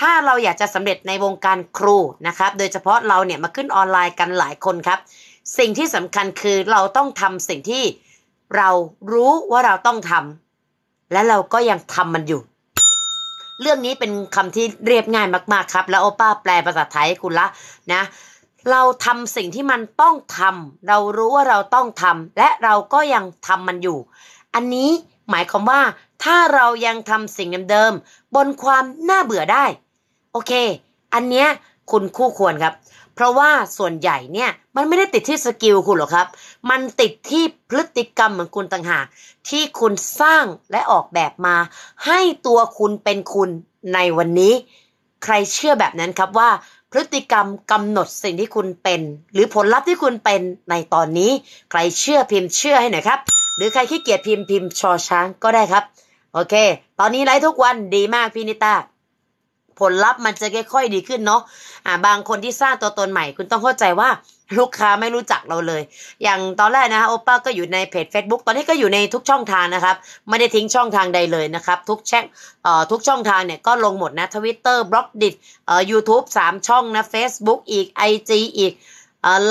ถ้าเราอยากจะสำเร็จในวงการครูนะครับ โดยเฉพาะเราเนี่ยมาขึ้นออนไลน์กันหลายคนครับ สิ่งที่สำคัญคือเราต้องทำสิ่งที่เรารู้ว่าเราต้องทำ และเราก็ยังทำมันอยู่ เรื่องนี้เป็นคำที่เรียบง่ายมาก ๆ ครับ แล้วโอป้าแปลภาษาไทยให้คุณละนะ เราทำสิ่งที่มันต้องทำเรารู้ว่าเราต้องทำและเราก็ยังทำมันอยู่ อันนี้หมายความว่า ถ้าเรายังทำสิ่งเดิมๆบนความน่าเบื่อได้โอเค อันเนี้ยคุณคู่ควรครับ เพราะว่าส่วนใหญ่เนี่ยมันไม่ได้ติดที่สกิลคุณหรอกครับ มันติดที่พฤติกรรมของคุณต่างหากที่คุณสร้างและออกแบบมาให้ตัวคุณเป็นคุณในวันนี้ ใครเชื่อแบบนั้นครับว่าพฤติกรรมกำหนดสิ่งที่คุณเป็น หรือผลลัพธ์ที่คุณเป็นในตอนนี้ ใครเชื่อพิมพ์เชื่อให้หน่อยครับหรือใครขี้เกียจพิมพ์พิมพ์ชอช้างก็ได้ครับโอเค ตอนนี้ไลฟ์ทุกวันดีมากพี่นิตาผลลัพธ์มันจะค่อยๆ ดีขึ้นเนาะ อ่า บางคนที่สร้างตัวตนใหม่คุณต้องเข้าใจว่าลูกค้าไม่รู้จักเราเลย อย่างตอนแรกนะคะโอป้าก็อยู่ในเพจ Facebook ตอนนี้ก็อยู่ในทุกช่องทางนะครับ ไม่ได้ทิ้งช่องทางใดเลยนะครับ ทุกแช่เอ่อทุกช่องทางเนี่ยก็ลงหมดนะทวิตเตอร์บล็อกดิทเอ่อยูทูบสามช่องนะ Facebook อีก IG อีก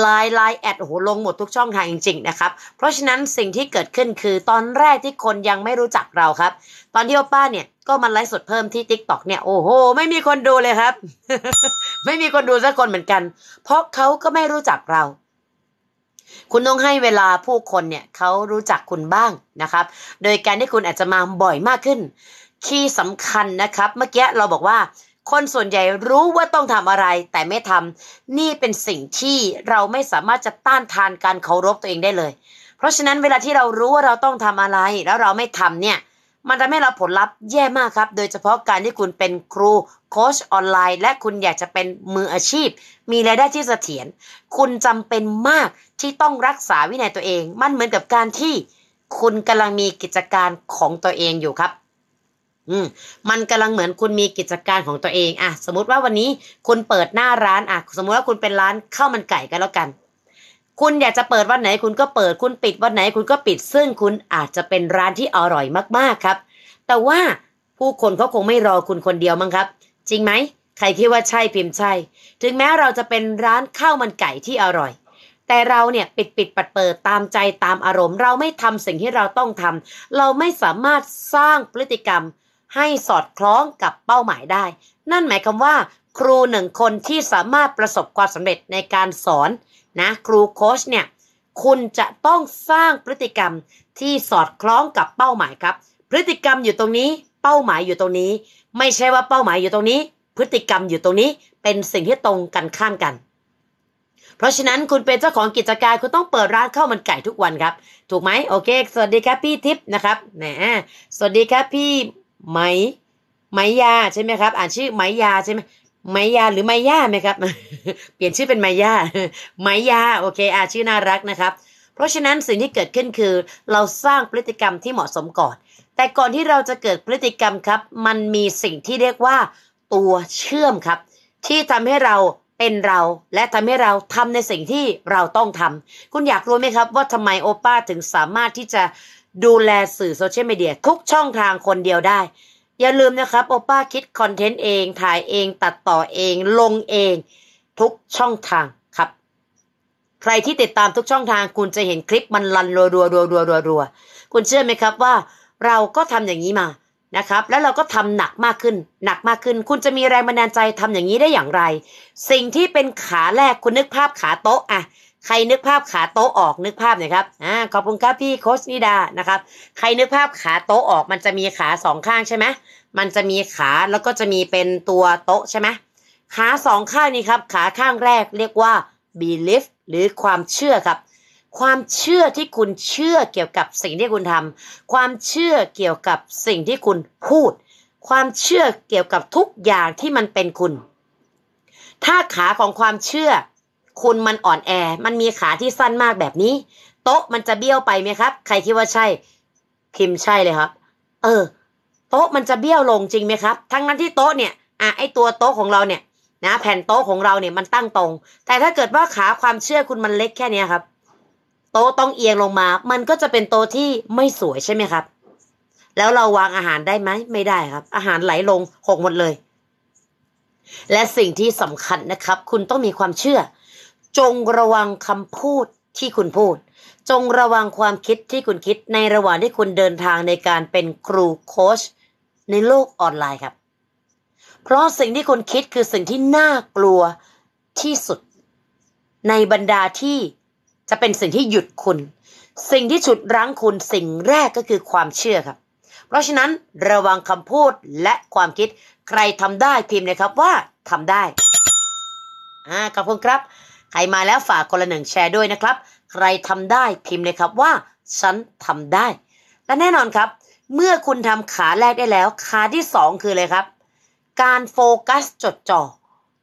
ไลน์ไลน์แอดโอ้โหลงหมดทุกช่องทางจริงๆ นะครับ เพราะฉะนั้นสิ่งที่เกิดขึ้นคือตอนแรกที่คนยังไม่รู้จักเราครับ ตอนที่โอป้าเนี่ยก็มันไลฟ์สดเพิ่มที่ t ิ k t o k เนี่ยโอ้โห ไม่มีคนดูเลยครับ ไม่มีคนดูสักคนเหมือนกัน เพราะเขาก็ไม่รู้จักเรา คุณต้องให้เวลาผู้คนเนี่ย เขารู้จักคุณบ้างนะครับ โดยการที่คุณอาจจะมาบ่อยมากขึ้นคีย์สำคัญนะครับ เมื่อกี้เราบอกว่าคนส่วนใหญ่รู้ว่าต้องทำอะไรแต่ไม่ทำนี่เป็นสิ่งที่เราไม่สามารถจะต้านทานการเคารพตัวเองได้เลย เพราะฉะนั้นเวลาที่เรารู้ว่าเราต้องทำอะไร แล้วเราไม่ทำเนี่ยมันทำให้เราผลลัพธ์แย่มากครับโดยเฉพาะการที่คุณเป็นครูโค้ชออนไลน์ และคุณอยากจะเป็นมืออาชีพ มีรายได้ที่เสถียรคุณจำเป็นมากที่ต้องรักษาวินัยตัวเอง มันเหมือนกับการที่คุณกำลังมีกิจการของตัวเองอยู่ครับอืมมันกำลังเหมือนคุณมีกิจการของตัวเองอ่ะ สมมุติว่าวันนี้คุณเปิดหน้าร้านอ่ะสมมุติว่าคุณเป็นร้านข้าวมันไก่กันแล้วกัน คุณอยากจะเปิดวันไหน คุณก็เปิดคุณปิดวันไหนคุณก็ปิดซึ่งคุณอาจจะเป็นร้านที่อร่อยมากๆครับ แต่ว่าผู้คนเขาคงไม่รอคุณคนเดียวมั้งครับ จริงไหมใครคิดว่าใช่พิมพ์ใช่ ถึงแม้เราจะเป็นร้านข้าวมันไก่ที่อร่อย แต่เราเนี่ยปิดปิดปัดเปิดตามใจตามอารมณ์ เราไม่ทำสิ่งที่เราต้องทำเราไม่สามารถสร้างพฤติกรรมให้สอดคล้องกับเป้าหมายได้ นั่นหมายความว่า ครูหนึ่งคนที่สามารถประสบความสำเร็จในการสอนนะครูโค้ชเนี่ยคุณจะต้องสร้างพฤติกรรมที่สอดคล้องกับเป้าหมายครับ พฤติกรรมอยู่ตรงนี้เป้าหมายอยู่ตรงนี้ ไม่ใช่ว่าเป้าหมายอยู่ตรงนี้ พฤติกรรมอยู่ตรงนี้เป็นสิ่งที่ตรงกันข้ามกัน เพราะฉะนั้นคุณเป็นเจ้าของกิจการคุณต้องเปิดร้านข้าวมันไก่ทุกวันครับ ถูกไหมโอเค สวัสดีครับพี่ทิพย์นะครับแหมสวัสดีครับพี่ไหมไหมยาใช่ไหมครับอ่านชื่อไหมยาใช่ไหมไมยาหรือไมยาไหมครับ เปลี่ยนชื่อเป็นไมยาไมยาโอเคอ่านชื่อน่ารักนะครับ เพราะฉะนั้นสิ่งที่เกิดขึ้นคือ เราสร้างพฤติกรรมที่เหมาะสมก่อน แต่ก่อนที่เราจะเกิดพฤติกรรมครับ มันมีสิ่งที่เรียกว่าตัวเชื่อมครับ ที่ทำให้เราเป็นเรา และทำให้เราทำในสิ่งที่เราต้องทำ คุณอยากรู้ไหมครับ ว่าทำไมโอป้าถึงสามารถที่จะดูแลสื่อโซเชียลมีเดียทุกช่องทางคนเดียวได้ อย่าลืมนะครับโอป้าคิดคอนเทนต์เอง ถ่ายเองตัดต่อเอง ลงเอง ทุกช่องทางครับ ใครที่ติดตามทุกช่องทางคุณจะเห็นคลิปมันลันรัวรัวรัวรัวรัวรัวคุณเชื่อไหมครับว่าเราก็ทำอย่างนี้มานะครับแล้วเราก็ทำหนักมากขึ้น หนักมากขึ้นคุณจะมีแรงบันดาลใจทำอย่างนี้ได้อย่างไร สิ่งที่เป็นขาแรกคุณนึกภาพขาโต๊ะอะใครนึกภาพขาโต๊ะออกนึกภาพหน่อยครับ อ่า ขอบคุณครับพี่โคชนิดา นะครับ ใครนึกภาพขาโต๊ะออกมันจะมีขาสองข้างใช่ไหม มันจะมีขาแล้วก็จะมีเป็นตัวโต๊ะใช่ไหมขาสองข้างนี้ครับ ขาข้างแรกเรียกว่า belief หรือความเชื่อครับ ความเชื่อที่คุณเชื่อเกี่ยวกับสิ่งที่คุณทำ ความเชื่อเกี่ยวกับสิ่งที่คุณพูด ความเชื่อเกี่ยวกับทุกอย่างที่มันเป็นคุณ ถ้าขาของความเชื่อคุณมันอ่อนแอ มันมีขาที่สั้นมากแบบนี้ โต๊ะมันจะเบี้ยวไปไหมครับ ใครคิดว่าใช่พิมพ์ใช่เลยครับ เออ โต๊ะมันจะเบี้ยวลงจริงไหมครับ ทั้งนั้นที่โต๊ะเนี่ย อ่ะไอตัวโต๊ะของเราเนี่ย นะ แผ่นโต๊ะของเราเนี่ยมันตั้งตรง แต่ถ้าเกิดว่าขาความเชื่อคุณมันเล็กแค่นี้ครับ โต๊ะต้องเอียงลงมามันก็จะเป็นโต๊ะที่ไม่สวยใช่ไหมครับ แล้วเราวางอาหารได้ไหมไม่ได้ครับ อาหารไหลลงหกหมดเลย และสิ่งที่สำคัญนะครับ คุณต้องมีความเชื่อจงระวังคำพูดที่คุณพูด จงระวังความคิดที่คุณคิด ในระหว่างที่คุณเดินทางในการเป็นครูโค้ชในโลกออนไลน์ครับ เพราะสิ่งที่คุณคิดคือสิ่งที่น่ากลัวที่สุดในบรรดาที่จะเป็นสิ่งที่หยุดคุณ สิ่งที่ฉุดรั้งคุณสิ่งแรกก็คือความเชื่อครับ เพราะฉะนั้นระวังคำพูดและความคิดใครทำได้พิมพ์เลยครับว่าทำได้อ่าขอบคุณครับรมาแล้วฝากคนละหนึ่งแชร์ด้วยนะครับ ใครทำได้พิมพ์เลยครับว่าฉันทำได้ และแน่นอนครับเมื่อคุณทำขาแรกได้แล้ว ขาที่สองคืออะไรครับ การโฟกัสจดจ่อ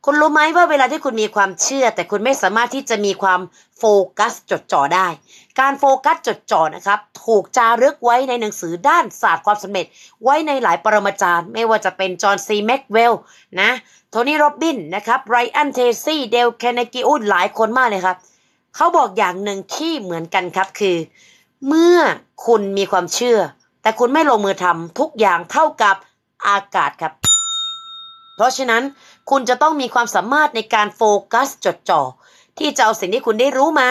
คุณรู้ไหมว่าเวลาที่คุณมีความเชื่อ แต่คุณไม่สามารถที่จะมีความโฟกัสจดจ่อได้ การโฟกัสจดจ่อนะครับ ถูกจารึกไว้ในหนังสือด้านศาสตร์ความสำเร็จ ไว้ในหลายปรมาจารย์ ไม่ว่าจะเป็นจอห์นซีแม็กเวลนะ โทนี่โรบินนะครับไรอันเทซี่ เดลแคนกิอุนหลายคนมากเลยครับ เขาบอกอย่างหนึ่งที่เหมือนกันครับคือ เมื่อคุณมีความเชื่อ แต่คุณไม่ลงมือทำทุกอย่างเท่ากับอากาศครับราะฉะนั้นคุณจะต้องมีความสามารถในการโฟกัสจดจ่อที่จะเอาสิ่งที่คุณได้รู้มา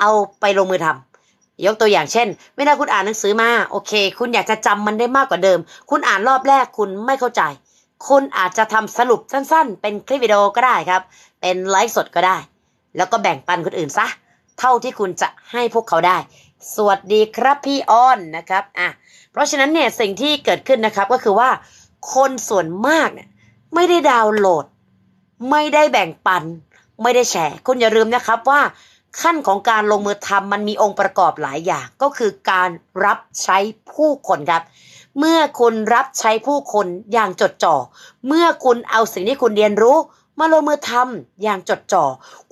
เอาไปลงมือทำ ยกตัวอย่างเช่นเวลาคุณอ่านหนังสือมาโอเค คุณอยากจะจำมันได้มากกว่าเดิม คุณอ่านรอบแรกคุณไม่เข้าใจ คุณอาจจะทำสรุปสั้นๆ เป็นคลิปวิดีโอก็ได้ครับ เป็นไลฟ์สดก็ได้ แล้วก็แบ่งปันคนอื่นซะเท่าที่คุณจะให้พวกเขาได้ สวัสดีครับพี่ออนนะครับอ่ะเพราะฉะนั้นเนี่ยสิ่งที่เกิดขึ้นนะครับก็คือว่า คนส่วนมากเนี่ยไม่ได้ดาวน์โหลด ไม่ได้แบ่งปัน ไม่ได้แชร์คุณอย่าลืมนะครับว่า ขั้นของการลงมือทำมันมีองค์ประกอบหลายอย่าง ก็คือการรับใช้ผู้คนครับ เมื่อคุณรับใช้ผู้คนอย่างจดจ่อเมื่อคุณเอาสิ่งที่คุณเรียนรู้มาลงมือทำอย่างจดจ่อ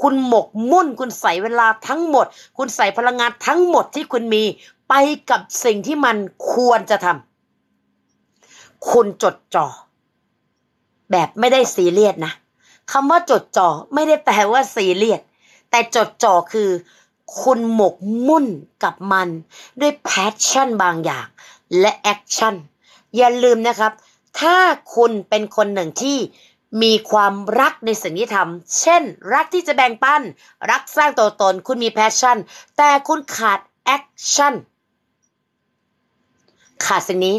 คุณหมกมุ่นคุณใส่เวลาทั้งหมด คุณใส่พลังงานทั้งหมดที่คุณมีไปกับสิ่งที่มันควรจะทำคุณจดจ่อแบบไม่ได้ซีเรียสนะคำว่าจดจ่อไม่ได้แปลว่าซีเรียสแต่จดจ่อคือคุณหมกมุ่นกับมันด้วยแพชชั่นบางอย่าง และแอคชั่นอย่าลืมนะครับ ถ้าคุณเป็นคนหนึ่งที่มีความรักในสิ่งที่ทำเช่น รักที่จะแบ่งปัน รักสร้างตัวตนคุณมีแพชชั่นแต่คุณขาดแอคชั่นขาดสิ่งนี้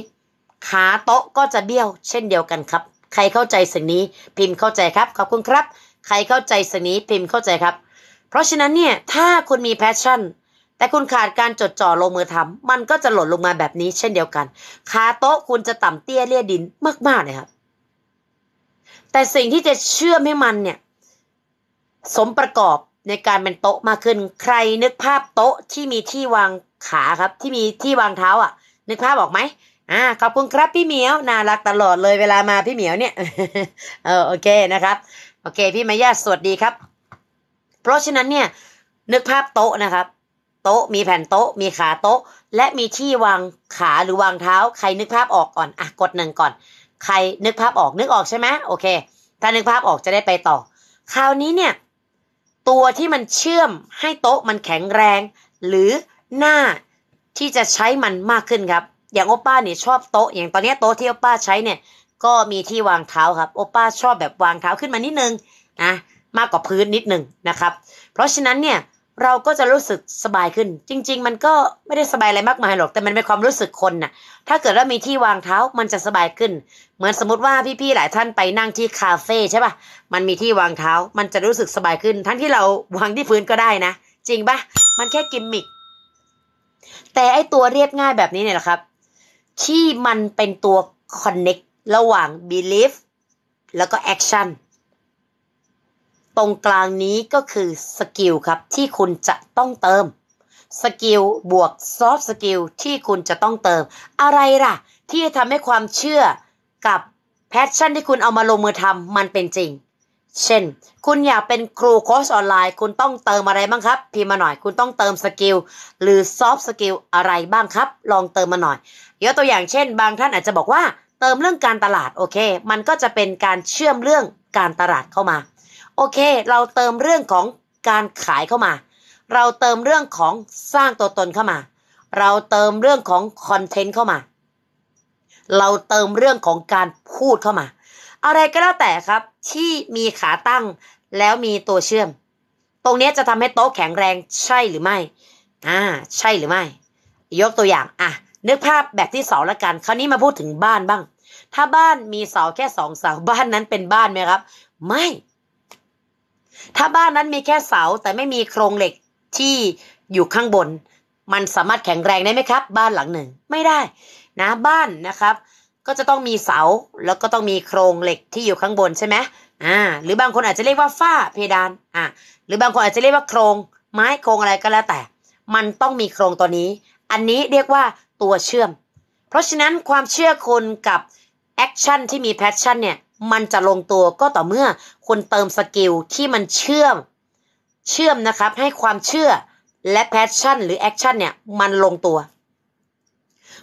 ขาโต๊ะก็จะเบี้ยวเช่นเดียวกันครับใครเข้าใจสิ่งนี้พิมพ์เข้าใจครับขอบคุณครับ ใครเข้าใจสิ่งนี้พิมพ์เข้าใจครับ เพราะฉะนั้นเนี่ย ถ้าคุณมีแพชชั่น แต่คุณขาดการจดจ่อลงมือทำ มันก็จะหล่นลงมาแบบนี้ เช่นเดียวกันคาโต๊ะคุณจะต่ำเตี้ยเลี่ยดินมากๆเลยครับ แต่สิ่งที่จะเชื่อมให้มันเนี่ย สมประกอบในการเป็นโต๊ะมากขึ้นใครนึกภาพโต๊ะที่มีที่วางขาครับ ที่มีที่วางเท้าอ่ะนึกภาพออกไหมอ่าขอบคุณครับพี่เหมียวน่ารักตลอดเลยเวลามาพี่เหมียวเนี่ยเออโอเคนะครับโอเค พี่มาญาสวัสดีครับ เพราะฉะนั้นเนี่ย นึกภาพโต๊ะนะครับ โต๊ะมีแผ่นโต๊ะ มีขาโต๊ะ และมีที่วางขาหรือวางเท้า ใครนึกภาพออกก่อนอ่ะกดหนึ่งก่อน ใครนึกภาพออกนึกออกใช่ไหมโอเค ถ้านึกภาพออกจะได้ไปต่อ คราวนี้เนี่ย ตัวที่มันเชื่อมให้โต๊ะมันแข็งแรง หรือหน้าที่จะใช้มันมากขึ้นครับอย่างโอป้าเนี่ยชอบโต๊ะอย่างตอนนี้โต๊ะที่โอป้าใช้เนี่ย ก็มีที่วางเท้าครับ โอป้าชอบแบบวางเท้าขึ้นมานิดนึงนะมากกว่าพื้นนิดนึงนะครับ เพราะฉะนั้นเนี่ยเราก็จะรู้สึกสบายขึ้น จริง ๆ มันก็ไม่ได้สบายอะไรมากมายหรอกแต่มันเป็นความรู้สึกคนนะ่ะ ถ้าเกิดว่ามีที่วางเท้ามันจะสบายขึ้น เหมือนสมมติว่าพี่ๆหลายท่านไปนั่งที่คาเฟ่ใช่ปะ่ะ มันมีที่วางเท้ามันจะรู้สึกสบายขึ้นทั้งที่เราวางที่พื้นก็ได้นะ จริงปะมันแค่กิมมิคแต่ไอตัวเรียบง่ายแบบนี้เนี่ยแหละครับที่มันเป็นตัวคอนเน c t ระหว่าง belief แล้วก็ action ตรงกลางนี้ก็คือสกิลครับ ที่คุณจะต้องเติมสกิลบวกซอฟต์สกิลที่คุณจะต้องเติม อะไรล่ะ ที่จะทำให้ความเชื่อกับแพชชั่นที่คุณเอามาลงมือทำมันเป็นจริงเช่น คุณอยากเป็นครูโค้ชออนไลน์ คุณต้องเติมอะไรบ้างครับพิมพ์มาหน่อยคุณต้องเติมสกิลหรือซอฟต์สกิลอะไรบ้างครับ ลองเติมมาหน่อยยกตัวอย่างเช่นบางท่านอาจจะบอกว่าเติมเรื่องการตลาด โอเค มันก็จะเป็นการเชื่อมเรื่องการตลาดเข้ามา โอเค เราเติมเรื่องของการขายเข้ามา เราเติมเรื่องของสร้างตัวตนเข้ามา เราเติมเรื่องของคอนเทนต์เข้ามา เราเติมเรื่องของการพูดเข้ามาอะไรก็แล้วแต่ครับ ที่มีขาตั้งแล้วมีตัวเชื่อม ตรงนี้จะทำให้โต๊ะแข็งแรงใช่หรือไม่อ่าใช่หรือไม่ ยกตัวอย่าง อ่ะนึกภาพแบบที่สองละกัน คราวนี้มาพูดถึงบ้านบ้าง ถ้าบ้านมีเสาแค่สองเสาบ้านนั้นเป็นบ้านไหมครับ ไม่ ถ้าบ้านนั้นมีแค่เสาแต่ไม่มีโครงเหล็กที่อยู่ข้างบน มันสามารถแข็งแรงได้ไหมครับ บ้านหลังหนึ่งไม่ได้นะบ้านนะครับก็จะต้องมีเสาแล้วก็ต้องมีโครงเหล็กที่อยู่ข้างบนใช่ไหมอ่า หรือบางคนอาจจะเรียกว่าฝ้าเพดาน อ่าหรือบางคนอาจจะเรียกว่าโครง ไม้โครงอะไรก็แล้วแต่ มันต้องมีโครงตัวนี้ อันนี้เรียกว่าตัวเชื่อม เพราะฉะนั้นความเชื่อคนกับแอคชั่นที่มีแพชชั่นเนี่ย มันจะลงตัวก็ต่อเมื่อคนเติมสกิลที่มันเชื่อม เชื่อมนะครับ ให้ความเชื่อและแพชชั่นหรือแอคชั่นเนี่ย มันลงตัว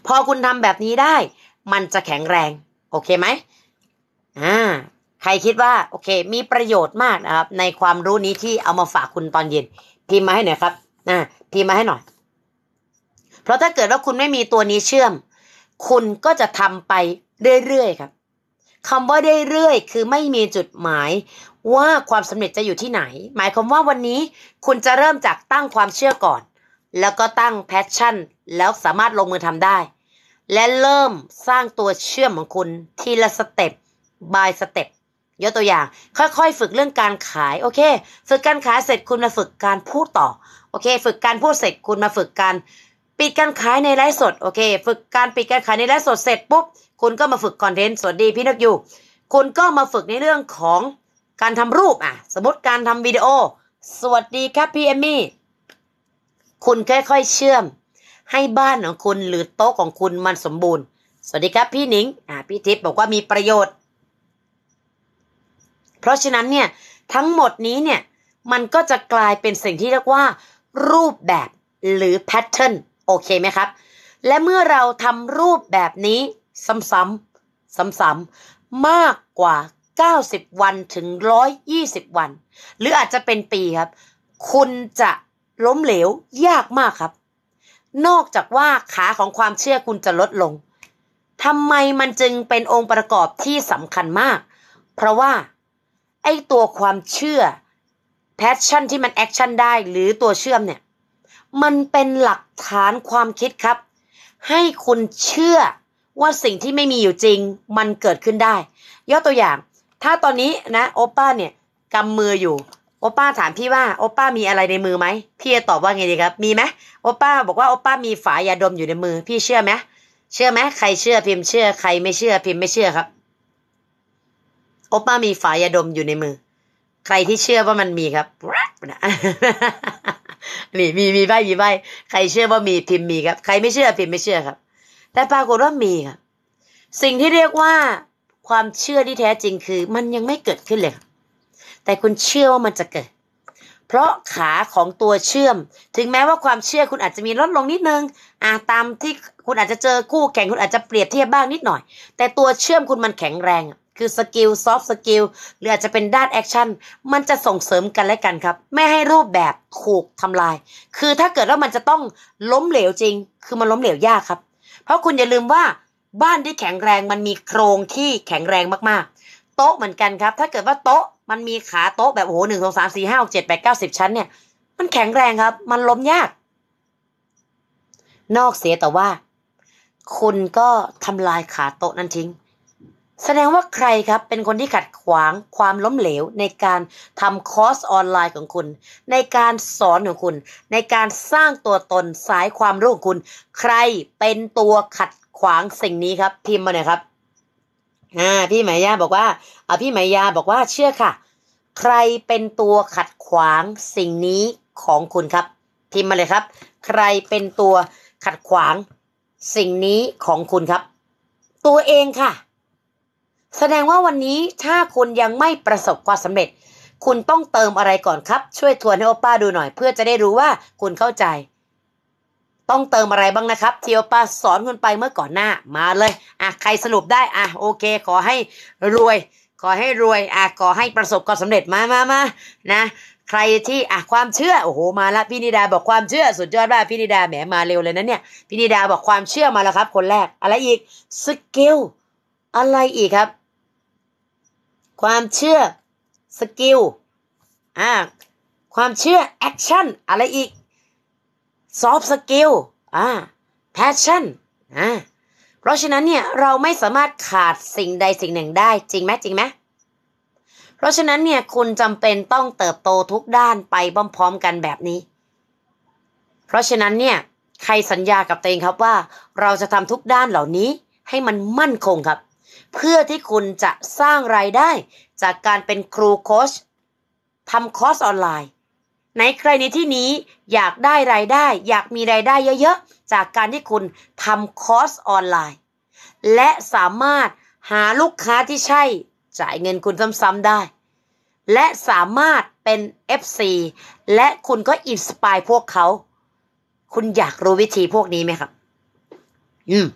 พอคุณทำแบบนี้ได้มันจะแข็งแรง โอเคไหมอ่าใครคิดว่า โอเค มีประโยชน์มากนะครับในความรู้นี้ที่เอามาฝากคุณตอนเย็นพิมพ์มาให้หน่อยครับนะพิมพ์มาให้หน่อย เพราะถ้าเกิดว่าคุณไม่มีตัวนี้เชื่อม คุณก็จะทำไปเรื่อยๆ ครับคำว่าเรื่อยๆคือไม่มีจุดหมาย ว่าความสำเร็จจะอยู่ที่ไหน หมายความว่าวันนี้ คุณจะเริ่มจากตั้งความเชื่อก่อน แล้วก็ตั้งแพชชั่น แล้วสามารถลงมือทำได้และเริ่มสร้างตัวเชื่อมของคุณทีละสเต็ปายสเต็ปยกตัวอย่างค่อยๆฝึกเรื่องการขายโอเค ฝึกการขายเสร็จคุณมาฝึกการพูดต่อโอเค ฝึกการพูดเสร็จคุณมาฝึกการ ปิดการขายในไลฟ์สดโอเค ฝึกการปิดการขายในไลฟ์สดเสร็จปุ๊บคุณก็มาฝึกคอนเทนต์สวัสดีพี่นักอยู่ คุณก็มาฝึกในเรื่องของการทำรูปอ่ะ สมมติการทำวิดีโอสวัสดีครับพี่เอมี่คุณค่อยๆ เชื่อมให้บ้านของคุณหรือโต๊ะของคุณมันสมบูรณ์ สวัสดีครับพี่หนิง อ่าพี่ทิพย์บอกว่ามีประโยชน์ เพราะฉะนั้นเนี่ยทั้งหมดนี้เนี่ยมันก็จะกลายเป็นสิ่งที่เรียกว่า รูปแบบหรือแพทเทิร์นโอเคไหมครับ และเมื่อเราทำรูปแบบนี้ซ้ำๆซ้ำๆมากกว่า 90 วันถึง 120 วัน หรืออาจจะเป็นปีครับ คุณจะล้มเหลวยากมากครับนอกจากว่าขาของความเชื่อคุณจะลดลง ทำไมมันจึงเป็นองค์ประกอบที่สำคัญมาก เพราะว่าไอ้ตัวความเชื่อแพชชั่นที่มันแอคชั่นได้ หรือตัวเชื่อมเนี่ย มันเป็นหลักฐานความคิดครับ ให้คุณเชื่อว่าสิ่งที่ไม่มีอยู่จริงมันเกิดขึ้นได้ ยกตัวอย่าง ถ้าตอนนี้นะโอป้าเนี่ยกำมืออยู่โอป้าถามพี่ว่าโอป้ามีอะไรในมือไหมพี่จะตอบว่าไงดีครับ มีไหมโอป้า บอกว่าโอป้ามีฝายาดมอยู่ในมือ พี่เชื่อไหมเชื่อไหมใครเชื่อพิมพ์เชื่อ ใครไม่เชื่อพิมพ์ไม่เชื่อครับ โอป้ามีฝายาดมอยู่ในมือ ใครที่เชื่อว่ามันมีครับนี่มีมีใบมีใบใครเชื่อว่ามีพิมพ์มีครับ ใครไม่เชื่อพิมพ์ไม่เชื่อครับ แต่ปรากฏว่ามีครับสิ่งที่เรียกว่าความเชื่อที่แท้จริงคือ มันยังไม่เกิดขึ้นเลยครับแต่คุณเชื่อว่ามันจะเกิด เพราะขาของตัวเชื่อม ถึงแม้ว่าความเชื่อคุณอาจจะมีลดลงนิดนึงอ่าตามที่คุณอาจจะเจอคู่แข่งคุณอาจจะเปรียบเทียบบ้างนิดหน่อย แต่ตัวเชื่อมคุณมันแข็งแรง คือสกิลซอฟต์สกิลหรืออาจจะเป็นด้านแอคชั่น มันจะส่งเสริมกันและกันครับ ไม่ให้รูปแบบถูกทำลาย คือถ้าเกิดว่ามันจะต้องล้มเหลวจริง คือมันล้มเหลวยากครับ เพราะคุณอย่าลืมว่าบ้านที่แข็งแรงมันมีโครงที่แข็งแรงมากโต๊ะเหมือนกันครับ ถ้าเกิดว่าโต๊ะมันมีขาโต๊ะแบบโอ้โหหนึ่งสองสามสี่ห้าหกเจ็ดแปดเก้าสิบชั้นเนี่ย มันแข็งแรงครับ มันล้มยาก นอกเสียแต่ว่า คุณก็ทำลายขาโต๊ะนั้นทิ้ง แสดงว่าใครครับ เป็นคนที่ขัดขวางความล้มเหลวในการทำคอร์สออนไลน์ของคุณ ในการสอนของคุณ ในการสร้างตัวตนสายความรู้ของคุณ ใครเป็นตัวขัดขวางสิ่งนี้ครับพิมพ์มาหน่อยครับอ่าพี่หมายาบอกว่าอ่าพี่หมายาบอกว่าเชื่อค่ะ ใครเป็นตัวขัดขวางสิ่งนี้ของคุณครับ พิมพ์มาเลยครับ ใครเป็นตัวขัดขวางสิ่งนี้ของคุณครับ ตัวเองค่ะ แสดงว่าวันนี้ถ้าคุณยังไม่ประสบความสำเร็จ คุณต้องเติมอะไรก่อนครับ ช่วยทวนให้โอป้าดูหน่อย เพื่อจะได้รู้ว่าคุณเข้าใจต้องเติมอะไรบ้างนะครับเทียวปาสอนคุณไปเมื่อก่อนหน้ามาเลยอ่ะใครสรุปได้อ่ะโอเค ขอให้รวยขอให้รวยอ่ะขอให้ประสบความสำเร็จมามามานะใครที่อ่ะความเชื่อโอ้โหมาละพี่นิดาบอกความเชื่อสุดยอดมากพี่นิดาแหมมาเร็วเลยนะเนี่ยพี่นิดาบอกความเชื่อมาแล้วครับ คนแรกอะไรอีกสกิล อะไรอีกครับ ความเชื่อ สกิลอ่ะความเชื่อ แอคชั่นอะไรอีกซอฟต์สกิลอ่าแพชชั่นอ่าเพราะฉะนั้นเนี่ยเราไม่สามารถขาดสิ่งใดสิ่งหนึ่งได้จริงไหมจริงไหมเพราะฉะนั้นเนี่ยคุณจำเป็นต้องเติบโตทุกด้านไปพร้อมๆกันแบบนี้ เพราะฉะนั้นเนี่ยใครสัญญากับตัวเองครับว่าเราจะทำทุกด้านเหล่านี้ให้มันมั่นคงครับ เพื่อที่คุณจะสร้างรายได้จากการเป็นครูโค้ชทำคอร์สออนไลน์ในใครในที่นี้อยากได้รายได้ อยากมีรายได้เยอะๆจากการที่คุณทำคอร์สออนไลน์ และสามารถหาลูกค้าที่ใช่จ่ายเงินคุณซ้ำๆได้ และสามารถเป็น FC และคุณก็อินสปายพวกเขาคุณอยากรู้วิธีพวกนี้ไหมครับ อืม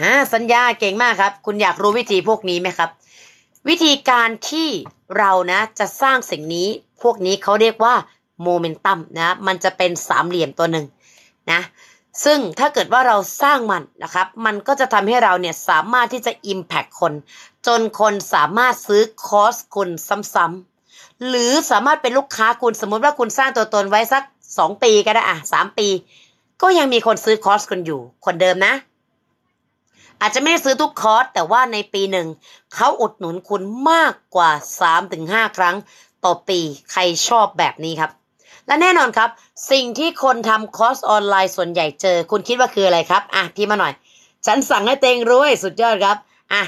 อ่าสัญญาเก่งมากครับ คุณอยากรู้วิธีพวกนี้ไหมครับ วิธีการที่เรานะ จะสร้างสิ่งนี้พวกนี้เขาเรียกว่าโมเมนตัมนะ มันจะเป็นสามเหลี่ยมตัวหนึ่งนะ ซึ่งถ้าเกิดว่าเราสร้างมันนะครับ มันก็จะทำให้เราเนี่ยสามารถที่จะ Impact คน จนคนสามารถซื้อคอร์สคุณซ้ำๆหรือสามารถเป็นลูกค้าคุณสมมติว่าคุณสร้างตัวตนไว้สัก 2 ปีก็ได้อะสปี ก็ยังมีคนซื้อคอร์สคุณอยู่คนเดิมนะ อาจจะไม่ได้ซื้อทุกคอร์ส แต่ว่าในปีหนึ่งเขาอุดหนุนคุณมากกว่า3-5ครั้งต่อปีใครชอบแบบนี้ครับและแน่นอนครับสิ่งที่คนทำคอร์สออนไลน์ส่วนใหญ่ เจอคุณคิดว่าคืออะไรครับอ่ะพี่มาหน่อย ฉันสั่งให้เตงรวยสุดยอดครับอ่ะ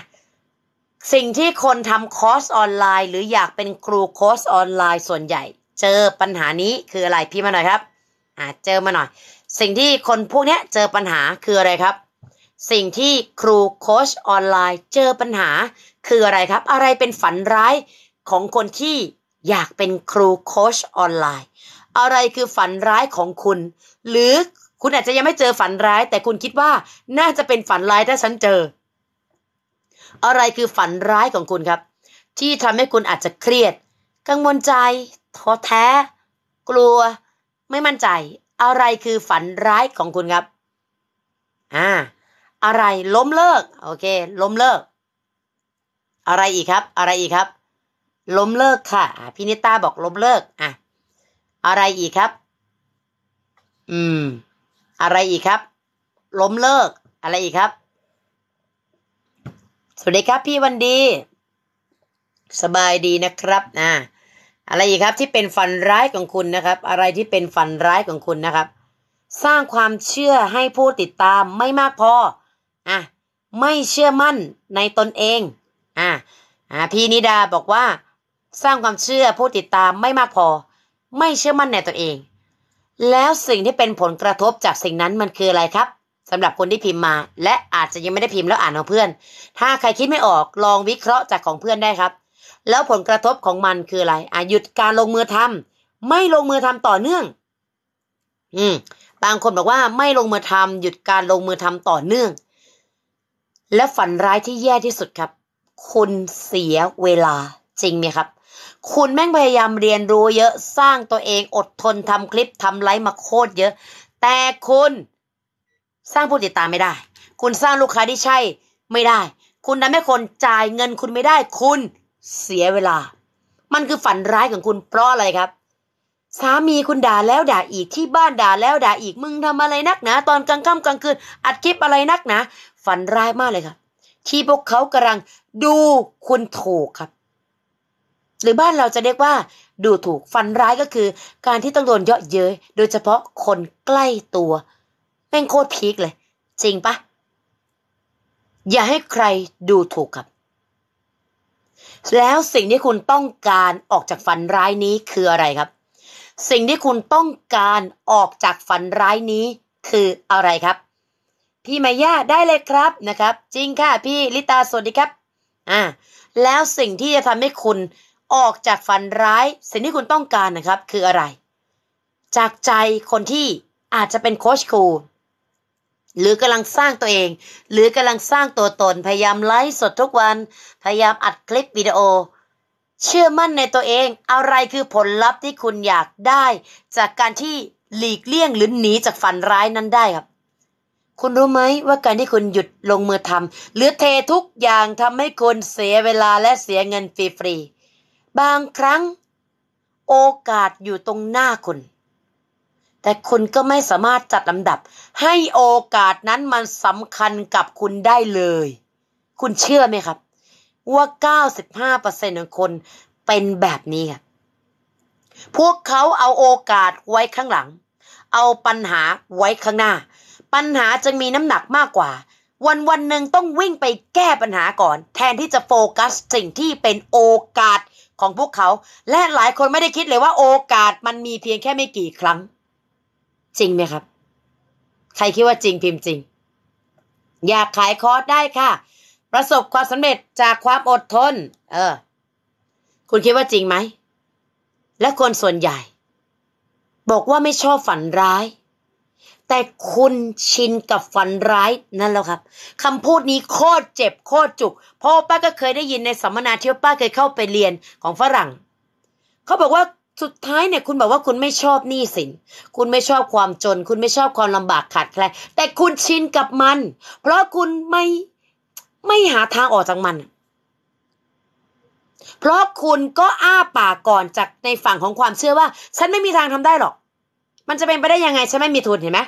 สิ่งที่คนทำคอร์สออนไลน์หรืออยากเป็นครูคอร์สออนไลน์ ส่วนใหญ่ เจอปัญหานี้คืออะไรพี่มาหน่อยครับอ่ะเจอมาหน่อย สิ่งที่คนพวกนี้เจอปัญหาคืออะไรครับ สิ่งที่ครูโค้ชออนไลน์เจอปัญหาคืออะไรครับ อะไรเป็นฝันร้ายของคนที่อยากเป็นครูโค้ชออนไลน์อะไรคือฝันร้ายของคุณ หรือคุณอาจจะยังไม่เจอฝันร้าย แต่คุณคิดว่าน่าจะเป็นฝันร้ายถ้าฉันเจอ อะไรคือฝันร้ายของคุณครับ ที่ทำให้คุณอาจจะเครียดกังวลใจท้อแท้ กลัว ไม่มั่นใจ อะไรคือฝันร้ายของคุณครับอ่าอะไรล้มเลิกโอเค ล้มเลิก อะไรอีกครับ อะไรอีกครับ ล้มเลิกค่ะพี่นิต้าบอกล้มเลิกอ่ะอะไรอีกครับ อืม อะไรอีกครับ ล้มเลิก อะไรอีกครับ สวัสดีครับ พี่วันดี สบายดีนะครับนะอะไรอีกครับ ที่เป็นฝันร้ายของคุณนะครับ อะไรที่เป็นฝันร้ายของคุณนะครับ สร้างความเชื่อให้ผู้ติดตามไม่มากพออ่ะไม่เชื่อมั่นในตนเอง อ่ะอ่ะพี่นิดาบอกว่า สร้างความเชื่อผู้ติดตามไม่มากพอไม่เชื่อมั่นในตัวเอง แล้วสิ่งที่เป็นผลกระทบจากสิ่งนั้นมันคืออะไรครับสำหรับคนที่พิมพ์มา และอาจจะยังไม่ได้พิมพ์แล้วอ่านของเพื่อน ถ้าใครคิดไม่ออกลองวิเคราะห์จากของเพื่อนได้ครับ แล้วผลกระทบของมันคืออะไรอ่ะหยุดการลงมือทำ ไม่ลงมือทำต่อเนื่อง อืม บางคนบอกว่าไม่ลงมือทำ หยุดการลงมือทำต่อเนื่อง และฝันร้ายที่แย่ที่สุดครับ คุณเสียเวลาจริงไหมครับคุณแม่งพยายามเรียนรู้ เยอะสร้างตัวเองอดทนทำคลิปทำไลฟ์มาโคตรเยอะ แต่คุณสร้างผู้ติดตามไม่ได้ คุณสร้างลูกค้าที่ใช่ ไม่ได้ คุณทำให้คนจ่ายเงินคุณไม่ได้ คุณเสียเวลา มันคือฝันร้ายของคุณเพราะอะไรครับสามีคุณด่าแล้วด่าอีกที่บ้านด่าแล้วด่าอีกมึงทำอะไรนักนะตอนกลางค่ำกลางคืนอัดคลิปอะไรนักนะฝันร้ายมากเลยครับที่พวกเขากำลัง ดูคุณถูกครับหรือบ้านเราจะเรียกว่าดูถูกฟันร้ายก็คือ การที่ต้องโดนเยาะเย้ยโดยเฉพาะคนใกล้ตัวแม่งโคตรพีคเลย จริงปะอย่าให้ใครดูถูกครับ แล้วสิ่งที่คุณต้องการออกจากฝันร้ายนี้คืออะไรครับ สิ่งที่คุณต้องการออกจากฝันร้ายนี้คืออะไรครับ พี่มาย่าได้เลยครับนะครับ จริงค่ะพี่ลิตาสวัสดีครับอ่าแล้วสิ่งที่จะทำให้คุณออกจากฝันร้าย สิ่งที่คุณต้องการนะครับ คืออะไร จากใจคนที่อาจจะเป็นโค้ชครูหรือกำลังสร้างตัวเอง หรือกำลังสร้างตัวตนพยายามไลฟ์สดทุกวัน พยายามอัดคลิปวิดีโอ เชื่อมั่นในตัวเองอะไรคือผลลัพธ์ที่คุณอยากได้ จากการที่หลีกเลี่ยงหรือหนีจากฝันร้ายนั้นได้ครับ คุณรู้ไหมว่าการที่คุณหยุดลงมือทำหรือเททุกอย่างทำให้คุณเสียเวลาและเสียเงินฟรีบางครั้งโอกาสอยู่ตรงหน้าคุณ แต่คุณก็ไม่สามารถจัดลำดับ ให้โอกาสนั้นมันสำคัญกับคุณได้เลย คุณเชื่อไหมครับว่า 95%ของคนเป็นแบบนี้ครับพวกเขาเอาโอกาสไว้ข้างหลัง เอาปัญหาไว้ข้างหน้า ปัญหาจะมีน้ำหนักมากกว่า วันวันหนึ่งต้องวิ่งไปแก้ปัญหาก่อน แทนที่จะโฟกัสสิ่งที่เป็นโอกาสของพวกเขา และหลายคนไม่ได้คิดเลยว่าโอกาสมันมีเพียงแค่ไม่กี่ครั้ง จริงไหมครับ ใครคิดว่าจริงพิมพ์จริง อยากขายคอร์สได้ค่ะ ประสบความสำเร็จจากความอดทน เออ คุณคิดว่าจริงไหม และคนส่วนใหญ่ บอกว่าไม่ชอบฝันร้ายแต่คุณชินกับฝันร้ายนั่นแล้วครับคำพูดนี้โคตรเจ็บโคตรจุกพ่อป้าก็เคยได้ยินในสัมมนาที่ป้าเคยเข้าไปเรียนของฝรั่งเขาบอกว่าสุดท้ายเนี่ยคุณบอกว่าคุณไม่ชอบหนี้สิน คุณไม่ชอบความจน คุณไม่ชอบความลำบากขาดแคลนแต่คุณชินกับมัน เพราะคุณไม่ไม่หาทางออกจากมัน เพราะคุณก็อ้าปากก่อนจากในฝั่งของความเชื่อว่า ฉันไม่มีทางทำได้หรอก มันจะเป็นไปได้ยังไงฉันไม่มีทุนเห็นไหม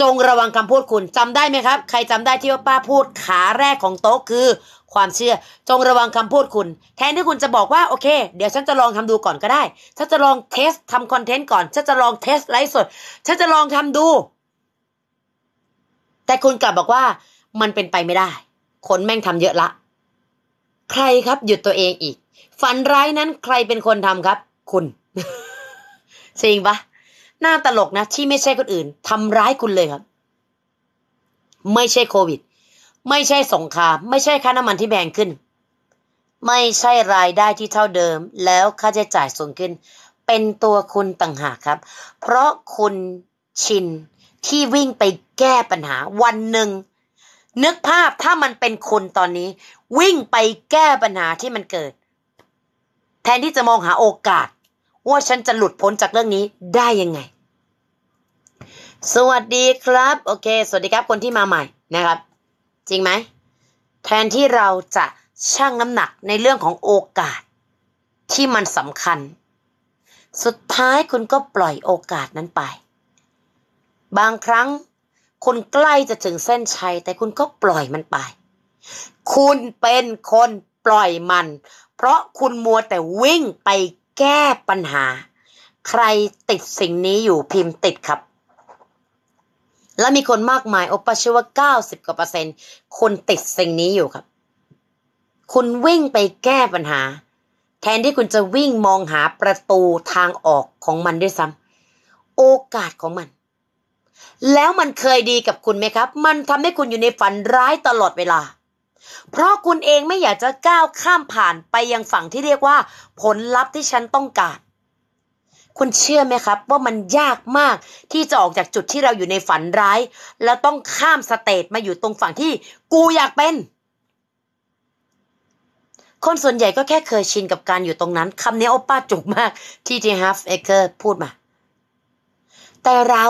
จงระวังคำพูดคุณจำได้ไหมครับ ใครจำได้ที่ว่าป้าพูดขาแรกของโต๊ะคือความเชื่อ จงระวังคำพูดคุณ แทนที่คุณจะบอกว่าโอเค เดี๋ยว ฉันจะลองทำดูก่อนก็ได้ฉันจะลองเทสทำคอนเทนต์ก่อนฉันจะลองเทสไลฟ์สด ฉันจะลองทำดู แต่คุณกลับบอกว่า มันเป็นไปไม่ได้ คนแม่งทำเยอะละ ใครครับหยุดตัวเองอีกฝันร้ายนั้นใครเป็นคนทำครับ คุณจริงปะน่าตลกนะที่ไม่ใช่คนอื่นทำร้ายคุณเลยครับ ไม่ใช่โควิด ไม่ใช่สงคราม ไม่ใช่ค่าน้ำมันที่แพงขึ้น ไม่ใช่รายได้ที่เท่าเดิม แล้วค่าใช้จ่ายสูงขึ้น เป็นตัวคุณต่างหากครับ เพราะคุณชิน ที่วิ่งไปแก้ปัญหาวันหนึ่งนึกภาพถ้ามันเป็นคุณตอนนี้ วิ่งไปแก้ปัญหาที่มันเกิด แทนที่จะมองหาโอกาสว่าฉันจะหลุดพ้นจากเรื่องนี้ได้ยังไง สวัสดีครับ โอเค สวัสดีครับคนที่มาใหม่นะครับ จริงไหมแทนที่เราจะชั่งน้ำหนักในเรื่องของโอกาสที่มันสำคัญ สุดท้ายคุณก็ปล่อยโอกาสนั้นไป บางครั้ง คุณใกล้จะถึงเส้นชัย แต่คุณก็ปล่อยมันไป คุณเป็นคนปล่อยมัน เพราะคุณมัวแต่วิ่งไปแก้ปัญหา ใครติดสิ่งนี้อยู่พิมพ์ติดครับ และมีคนมากมายโอปาชื่อว่า90กว่าเปอร์เซ็นต์คนติดสิ่งนี้อยู่ครับ คุณวิ่งไปแก้ปัญหา แทนที่คุณจะวิ่งมองหาประตูทางออกของมันด้วยซ้ำโอกาสของมัน แล้วมันเคยดีกับคุณไหมครับ มันทำให้คุณอยู่ในฝันร้ายตลอดเวลาเพราะคุณเองไม่อยากจะก้าวข้ามผ่านไปยังฝั่งที่เรียกว่าผลลัพธ์ที่ฉันต้องการ คุณเชื่อไหมครับ ว่ามันยากมากที่จะออกจากจุดที่เราอยู่ในฝันร้าย แล้วต้องข้ามสเตจมาอยู่ตรงฝั่งที่กูอยากเป็น คนส่วนใหญ่ก็แค่เคยชินกับการอยู่ตรงนั้นคำนี้โอป้าจุกมากที่ทีฮัฟเอเกอร์พูดมา แต่เรา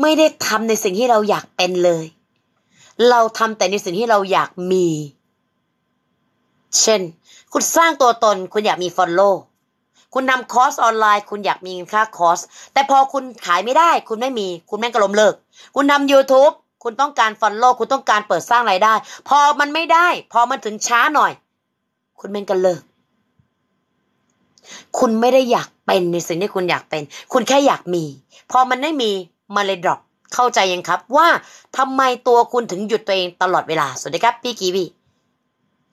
ไม่ได้ทำในสิ่งที่เราอยากเป็นเลยเราทำแต่ในสิ่งที่เราอยากมี เช่น คุณสร้างตัวตน คุณอยากมีฟอลโล่คุณนำคอร์สออนไลน์ คุณอยากมีเงินค่าคอร์ส แต่พอคุณขายไม่ได้ คุณไม่มี คุณแม่งก็ลมเลิก คุณทำ YouTube คุณต้องการฟอลโล่คุณต้องการเปิดสร้างไรายได้ พอมันไม่ได้ พอมันถึงช้าหน่อย คุณแม่งก็เลิก คุณไม่ได้อยากเป็นในสิ่งที่คุณอยากเป็น คุณแค่อยากมี พอมันไม่มีมันเลยดรอปเข้าใจยังครับว่าทำไมตัวคุณถึงหยุดตัวเองตลอดเวลาสวัสดีครับพี่กีวี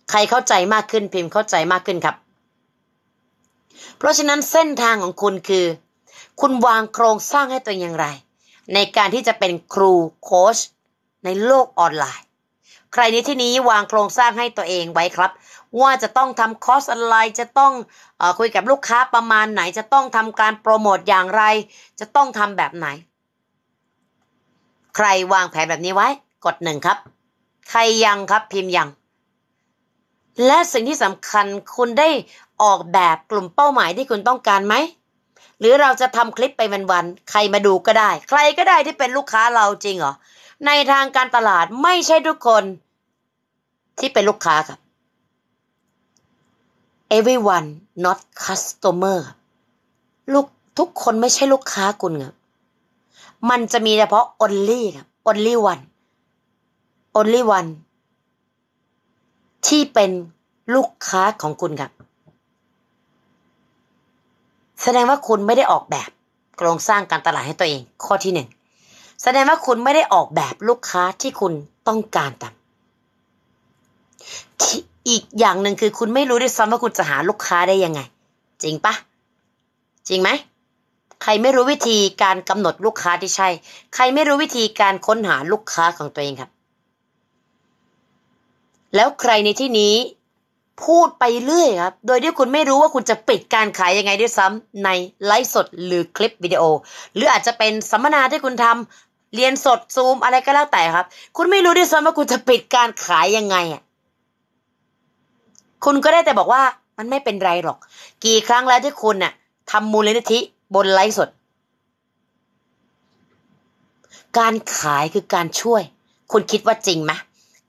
ใครเข้าใจมากขึ้นพิมพ์เข้าใจมากขึ้นครับ เพราะฉะนั้นเส้นทางของคุณคือ คุณวางโครงสร้างให้ตัวเองอย่างไร ในการที่จะเป็นครูโค้ชในโลกออนไลน์ ใครนี้ที่นี้วางโครงสร้างให้ตัวเองไว้ครับ ว่าจะต้องทำคอร์สอะไรจะต้องอคุยกับลูกค้าประมาณไหน จะต้องทำการโปรโมทอย่างไร จะต้องทำแบบไหนใครวางแผนแบบนี้ไว้ กดหนึ่งครับ ใครยังครับพิมพ์ยัง และสิ่งที่สำคัญคุณได้ออกแบบกลุ่มเป้าหมายที่คุณต้องการไหม หรือเราจะทำคลิปไปวัน ๆ ใครมาดูก็ได้ ใครก็ได้ที่เป็นลูกค้าเราจริงเหรอ ในทางการตลาดไม่ใช่ทุกคนที่เป็นลูกค้าครับ everyone not customer ลูกทุกคนไม่ใช่ลูกค้าคุณครับมันจะมีเฉพาะ only ครับ only one only one ที่เป็นลูกค้าของคุณครับ แสดงว่าคุณไม่ได้ออกแบบโครงสร้างการตลาดให้ตัวเอง ข้อที่หนึ่งแสดงว่าคุณไม่ได้ออกแบบลูกค้าที่คุณต้องการตามอีกอย่างหนึ่งคือคุณไม่รู้ด้วยซ้ำว่าคุณจะหาลูกค้าได้ยังไง จริงปะจริงไหมใครไม่รู้วิธีการกำหนดลูกค้าที่ใช่ ใครไม่รู้วิธีการค้นหาลูกค้าของตัวเองครับ แล้วใครในที่นี้พูดไปเรื่อย ครับ โดยที่คุณไม่รู้ว่าคุณจะปิดการขายยังไงด้วยซ้ำในไลฟ์สด หรือคลิปวิดีโอ หรืออาจจะเป็นสัมมนาที่คุณทำเรียนสดซูม อะไรก็แล้วแต่ครับ คุณไม่รู้ด้วยซ้ำว่าคุณจะปิดการขายยังไงอ่ะคุณก็ได้แต่บอกว่ามันไม่เป็นไรหรอก กี่ครั้งแล้วที่คุณน่ะทำมูลนิธิบนไลฟ์สด การขายคือการช่วย คุณคิดว่าจริงไหม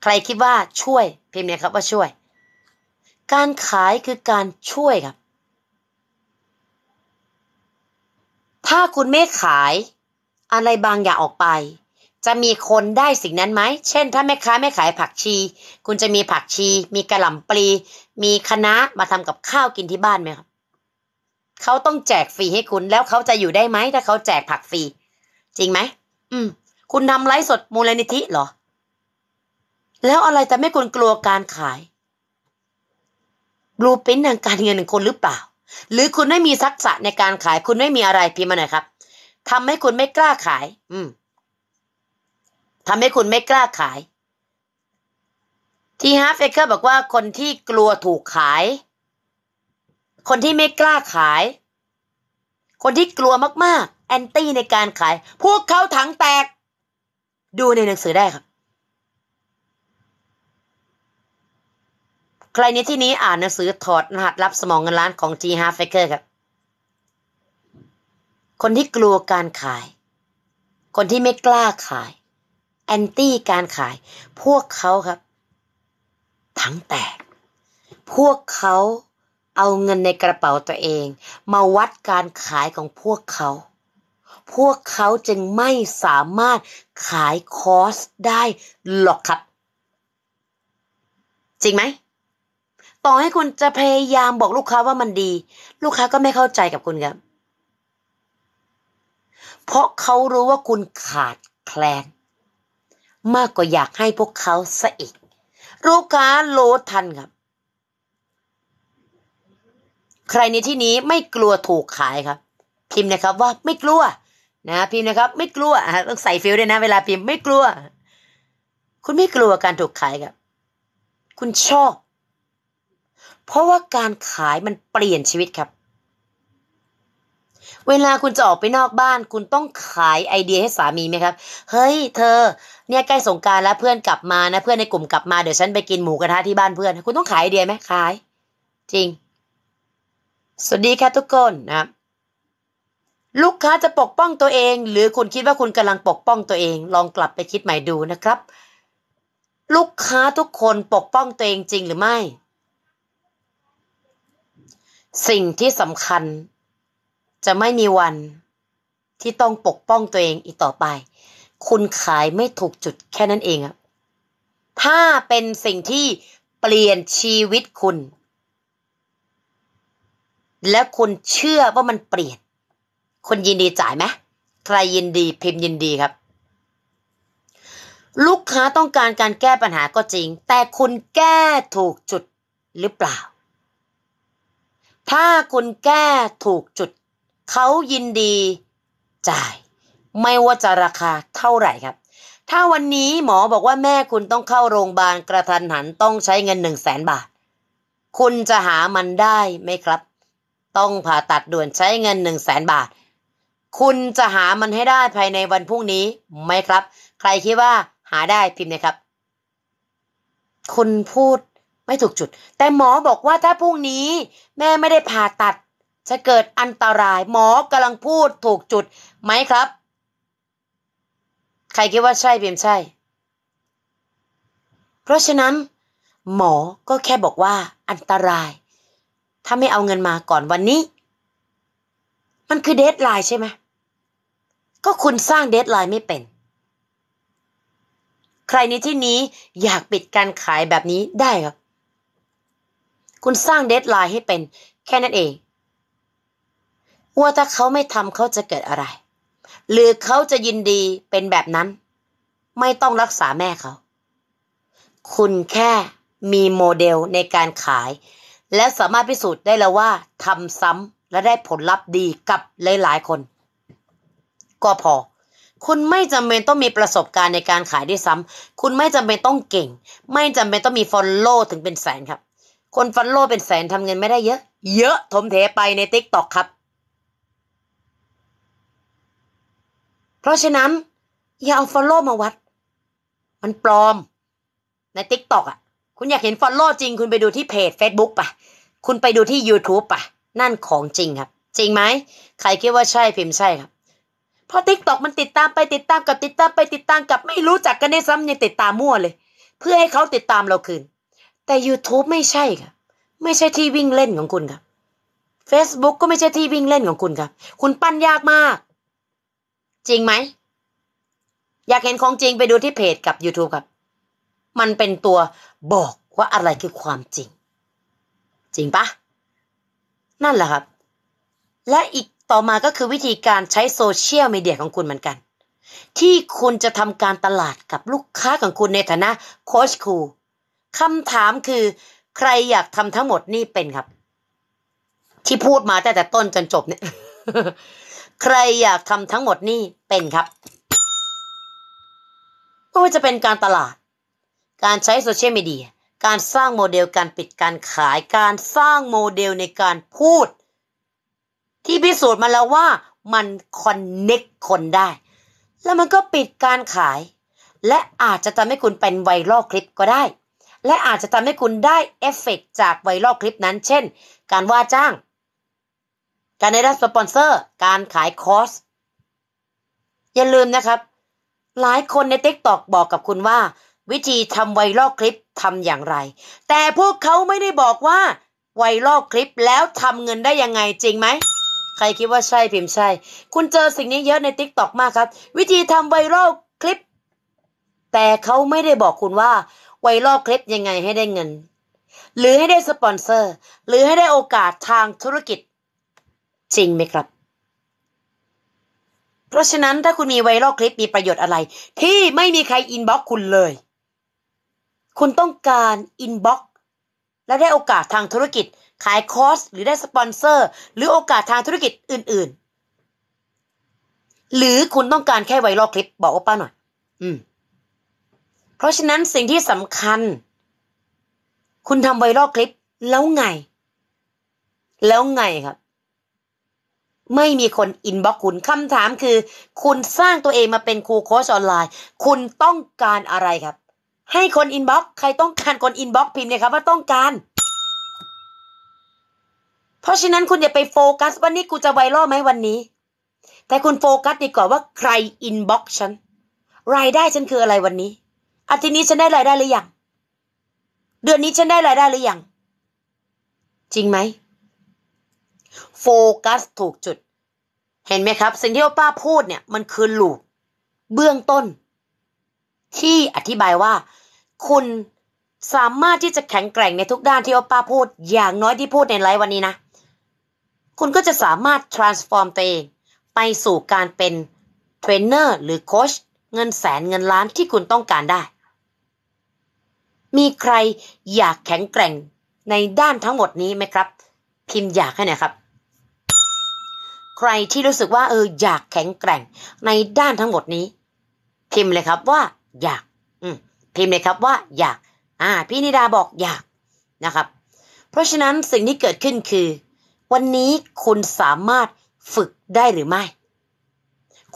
ใครคิดว่าช่วย พิมพ์เนี่ยครับว่าช่วย การขายคือการช่วยครับ ถ้าคุณไม่ขายอะไรบางอย่างออกไป จะมีคนได้สิ่งนั้นไหม เช่น ถ้าแม่ค้าไม่ขายผักชี คุณจะมีผักชี มีกระหล่ำปลี มีคะน้ามาทำกับข้าวกินที่บ้านไหมครับเขาต้องแจกฟรีให้คุณ แล้วเขาจะอยู่ได้ไหมถ้าเขาแจกผักฟรีจริงไหมอืมคุณทำไลฟ์สดมูลนิธิเหรอ แล้วอะไรแต่ไม่คุณกลัวการขายบลูปิ้นทางการเงินหนึ่งคนหรือเปล่า หรือคุณไม่มีทักษะในการขาย คุณไม่มีอะไรพิมพ์มาหน่อยครับ ทำให้คุณไม่กล้าขาย อืมทำให้คุณไม่กล้าขาย ที่ฮาร์ฟเฟเกอร์บอกว่าคนที่กลัวถูกขายคนที่ไม่กล้าขาย คนที่กลัวมากๆ แอนตี้ในการขาย พวกเขาถังแตก ดูในหนังสือได้ครับใครในที่นี้อ่านหนังสือถอดรหัสลับสมองเงินล้านของ G. h a r f a k e r ครับ คนที่กลัวการขาย คนที่ไม่กล้าขาย แอนตี้การขาย พวกเขาครับถังแตก พวกเขาเอาเงินในกระเป๋าตัวเอง มาวัดการขายของพวกเขา พวกเขาจึงไม่สามารถขายคอร์สได้หรอกครับ จริงไหม ต่อให้คุณจะพยายามบอกลูกค้าว่ามันดี ลูกค้าก็ไม่เข้าใจกับคุณครับ เพราะเขารู้ว่าคุณขาดแคลน มากกว่าอยากให้พวกเขาซะอีก ลูกค้าโลทันครับใครในที่นี้ไม่กลัวถูกขายครับ พิมพ์นะครับว่าไม่กลัวนะพิมพ์นะครับไม่กลัวต้องใส่ฟิลด้วยนะ เวลาพิมพ์ไม่กลัว คุณไม่กลัวการถูกขายครับ คุณชอบ เพราะว่าการขายมันเปลี่ยนชีวิตครับ เวลาคุณจะออกไปนอกบ้าน คุณต้องขายไอเดียให้สามีไหมครับ เฮ้ยเธอ เนี่ยใกล้สงการแล้วเพื่อนกลับมานะเพื่อนในกลุ่มกลับมาเดี๋ยวฉันไปกินหมูกระทะที่บ้านเพื่อนคุณต้องขายไอเดียไหมขาย จริงสวัสดีค่ะทุกคนนะลูกค้าจะปกป้องตัวเอง หรือคุณคิดว่าคุณกำลังปกป้องตัวเอง ลองกลับไปคิดใหม่ดูนะครับ ลูกค้าทุกคนปกป้องตัวเองจริงหรือไม่ สิ่งที่สำคัญจะไม่มีวันที่ต้องปกป้องตัวเองอีกต่อไป คุณขายไม่ถูกจุดแค่นั้นเองอะถ้าเป็นสิ่งที่เปลี่ยนชีวิตคุณและคุณเชื่อว่ามันเปลี่ยนคนยินดีจ่ายไหม ใครยินดีพิมพ์ยินดีครับ ลูกค้าต้องการการแก้ปัญหาก็จริง แต่คุณแก้ถูกจุดหรือเปล่า ถ้าคุณแก้ถูกจุดเขายินดีจ่าย ไม่ว่าจะราคาเท่าไหร่ครับ ถ้าวันนี้หมอบอกว่าแม่คุณต้องเข้าโรงพยาบาล กระทันหันต้องใช้เงินหนึ่งแสนบาท คุณจะหามันได้ไหมครับต้องผ่าตัดด่วนใช้เงินหนึ่งแสนบาท คุณจะหามันให้ได้ภายในวันพรุ่งนี้ไหมครับ ใครคิดว่าหาได้พิมพ์นะครับ คุณพูดไม่ถูกจุด แต่หมอบอกว่าถ้าพรุ่งนี้แม่ไม่ได้ผ่าตัด จะเกิดอันตรายหมอกำลังพูดถูกจุด ไหมครับ ใครคิดว่าใช่พิมพ์ใช่ เพราะฉะนั้นหมอก็แค่บอกว่า อันตรายถ้าไม่เอาเงินมาก่อนวันนี้ มันคือเดทไลน์ใช่ไหมก็คุณสร้างเดทไลน์ไม่เป็น ใครในที่นี้อยากปิดการขายแบบนี้ได้ครับคุณสร้างเดทไลน์ให้เป็นแค่นั้นเองว่าถ้าเขาไม่ทำเขาจะเกิดอะไร หรือเขาจะยินดีเป็นแบบนั้น ไม่ต้องรักษาแม่เขา คุณแค่มีโมเดลในการขายและสามารถพิสูจน์ได้แล้วว่าทำซ้ำและได้ผลลัพธ์ดีกับหลายๆคน ก็พอ คุณไม่จำเป็นต้องมีประสบการณ์ในการขายด้วยซ้ำคุณไม่จำเป็นต้องเก่ง ไม่จำเป็นต้องมีฟอลโล่ถึงเป็นแสนครับ คนฟอลโล่เป็นแสนทำเงินไม่ได้เยอะ เยอะถมเทไปในติ๊กต็อกครับ เพราะฉะนั้น อย่าเอาฟอลโล่มาวัด มันปลอมในติ๊กต็อกอ่ะคุณอยากเห็นฟอลโล่จริงคุณไปดูที่เพจ Facebook ป่ะคุณไปดูที่ YouTube ป่ะนั่นของจริงครับ จริงไหมใครคิดว่าใช่พิมพ์ใช่ครับเพราะ t ิ k t o k มันติดตามไปติดตามกับติดตามไปติดตามกับไม่รู้จักกันได้ซ้ำยังติดตามมั่วเลย เพื่อให้เขาติดตามเราคืนแต่ YouTube ไม่ใช่ครับ ไม่ใช่ที่วิ่งเล่นของคุณครับ Facebook ก็ไม่ใช่ที่วิ่งเล่นของคุณครับ คุณปั้นยากมาก จริงไหมอยากเห็นของจริงไปดูที่เพจกับ YouTube ครับมันเป็นตัวบอกว่าอะไรคือความจริง จริงปะนั่นแหละครับ และอีกต่อมาก็คือวิธีการใช้โซเชียลมีเดียของคุณเหมือนกัน ที่คุณจะทำการตลาดกับลูกค้าของคุณในฐานะโค้ชครูคำถามคือ ใครอยากทำทั้งหมดนี่เป็นครับ ที่พูดมาตั้แต่ต้นจนจบเนี่ย ใครอยากทำทั้งหมดนี่เป็นครับไม่ว่าจะเป็นการตลาดการใช้โซเชียลมีเดีย การสร้างโมเดลการปิดการขาย การสร้างโมเดลในการพูด ที่พิสูจน์มาแล้วว่ามันคอนเน็กคนได้ แล้วมันก็ปิดการขาย และอาจจะทำให้คุณเป็นไวรัลคลิปก็ได้ และอาจจะทำให้คุณได้เอฟเฟกจากไวรัลคลิปนั้น เช่น การว่าจ้าง การได้รับสปอนเซอร์ การขายคอร์ส อย่าลืมนะครับ หลายคนใน t ิ k ตอกบอกกับคุณว่าวิธีทำไวรัลคลิปทำอย่างไร แต่พวกเขาไม่ได้บอกว่าไวรัลคลิปแล้วทำเงินได้ยังไงจริงไหมใครคิดว่าใช่พิมพ์ใช่ คุณเจอสิ่งนี้เยอะในทิกตอกมากครับ วิธีทำไวรัลคลิป แต่เขาไม่ได้บอกคุณว่าไวรัลคลิปยังไงให้ได้เงินหรือให้ได้สปอนเซอร์ หรือให้ได้โอกาสทางธุรกิจ จริงไหมครับ เพราะฉะนั้นถ้าคุณมีไวรัลคลิปมีประโยชน์อะไร ที่ไม่มีใครอินบ็อกคุณเลยคุณต้องการอินบ็อกซ์และได้โอกาสทางธุรกิจ ขายคอร์ส หรือได้สปอนเซอร์ หรือโอกาสทางธุรกิจอื่น ๆ หรือคุณต้องการแค่ไวรัลคลิปบอกป้าหน่อยอืมเพราะฉะนั้นสิ่งที่สำคัญ คุณทำไวรัลคลิปแล้วไง แล้วไงครับ ไม่มีคนอินบ็อกคุณคำถามคือคุณสร้างตัวเองมาเป็นครูโค้ชออนไลน์ คุณต้องการอะไรครับให้คนอินบ็อกใครต้องการคนอินบ็อกพิมพ์เนี่ยครับว่าต้องการ เพราะฉะนั้นคุณอย่าไปโฟกัสวันนี้กูจะไวรัลไหมวันนี้ แต่คุณโฟกัสดีกว่าว่าใครอินบ็อกฉัน รายได้ฉันคืออะไรวันนี้ อาทิตย์นี้ฉันได้รายได้หรือยัง เดือนนี้ฉันได้รายได้หรือยัง จริงไหม โฟกัสถูกจุด เห็นไหมครับสิ่งที่ป้าพูดเนี่ยมันคือลูกเบื้องต้น ที่อธิบายว่าคุณสามารถที่จะแข็งแกร่งในทุกด้านที่โอป้าพูดอย่างน้อยที่พูดในไลฟ์วันนี้นะ คุณก็จะสามารถ transform ตัวเอง ไปสู่การเป็นเทรนเนอร์หรือโค้ชเงินแสนเงินล้านที่คุณต้องการได้ มีใครอยากแข็งแกร่งในด้านทั้งหมดนี้ไหมครับ พิมพ์อยากให้หนยครับ ใครที่รู้สึกว่าเอออยากแข็งแกร่งในด้านทั้งหมดนี้ พิมพ์เลยครับว่าอยากพิมพ์เลยครับว่าอยากอ่าพี่นิดาบอกอยากนะครับ เพราะฉะนั้นสิ่งที่เกิดขึ้นคือ วันนี้คุณสามารถฝึกได้หรือไม่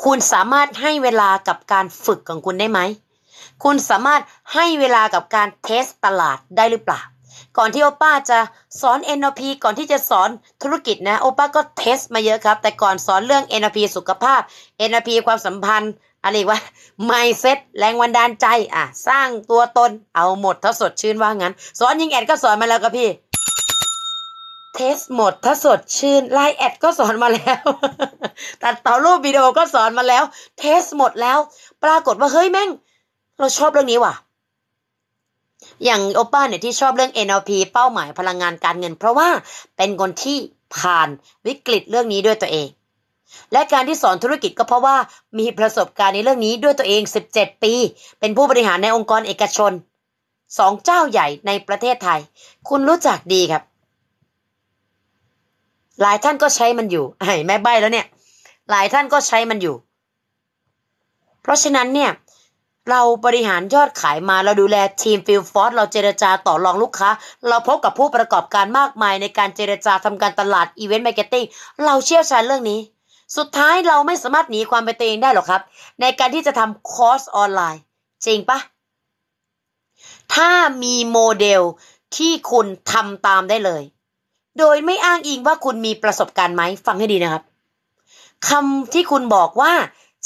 คุณสามารถให้เวลากับการฝึกของคุณได้ไหม คุณสามารถให้เวลากับการเทสตลาดได้หรือเปล่า ก่อนที่โอป้าจะสอน NLP ก่อนที่จะสอนธุรกิจนะโอป้าก็เทส มาเยอะครับ แต่ก่อนสอนเรื่อง NLP สุขภาพ NLP ความสัมพันธ์อะไรวะ mindset แรงวันดานใจอ่ะ สร้างตัวตนเอาหมดถ้าสดชื่นว่างั้นสอนยิงแอดก็สอนมาแล้วก็พี่เทสหมดถ้าสดชื่นไลน์แอดก็สอนมาแล้วตัดต่อรูปวิดีโอก็สอนมาแล้ว เทสหมดแล้ว ปรากฏว่าเฮ้ยแม่ง เราชอบเรื่องนี้ว่ะอย่างโอป้าเนี่ยที่ชอบเรื่อง NLP เป้าหมายพลังงานการเงิน เพราะว่าเป็นคนที่ผ่านวิกฤตเรื่องนี้ด้วยตัวเองและการที่สอนธุรกิจก็เพราะว่ามีประสบการณ์ในเรื่องนี้ด้วยตัวเอง 17 ปี เป็นผู้บริหารในองค์กรเอกชนสองเจ้าใหญ่ในประเทศไทย คุณรู้จักดีครับ หลายท่านก็ใช้มันอยู่ไอ้แม่ใบแล้วเนี่ย หลายท่านก็ใช้มันอยู่ เพราะฉะนั้นเนี่ย เราบริหารยอดขายมาเราดูแลทีมฟิลฟอร์สเราเจรจาต่อรองลูกค้าเราพบกับผู้ประกอบการมากมายในการเจรจาทำการตลาดอีเวนต์มาร์เก็ตติ้งเราเชี่ยวชาญเรื่องนี้สุดท้ายเราไม่สามารถหนีความเป็นตัวเองได้หรอกครับ ในการที่จะทำคอร์สออนไลน์ จริงปะถ้ามีโมเดลที่คุณทำตามได้เลย โดยไม่อ้างอิงว่าคุณมีประสบการณ์ไหมฟังให้ดีนะครับคำที่คุณบอกว่า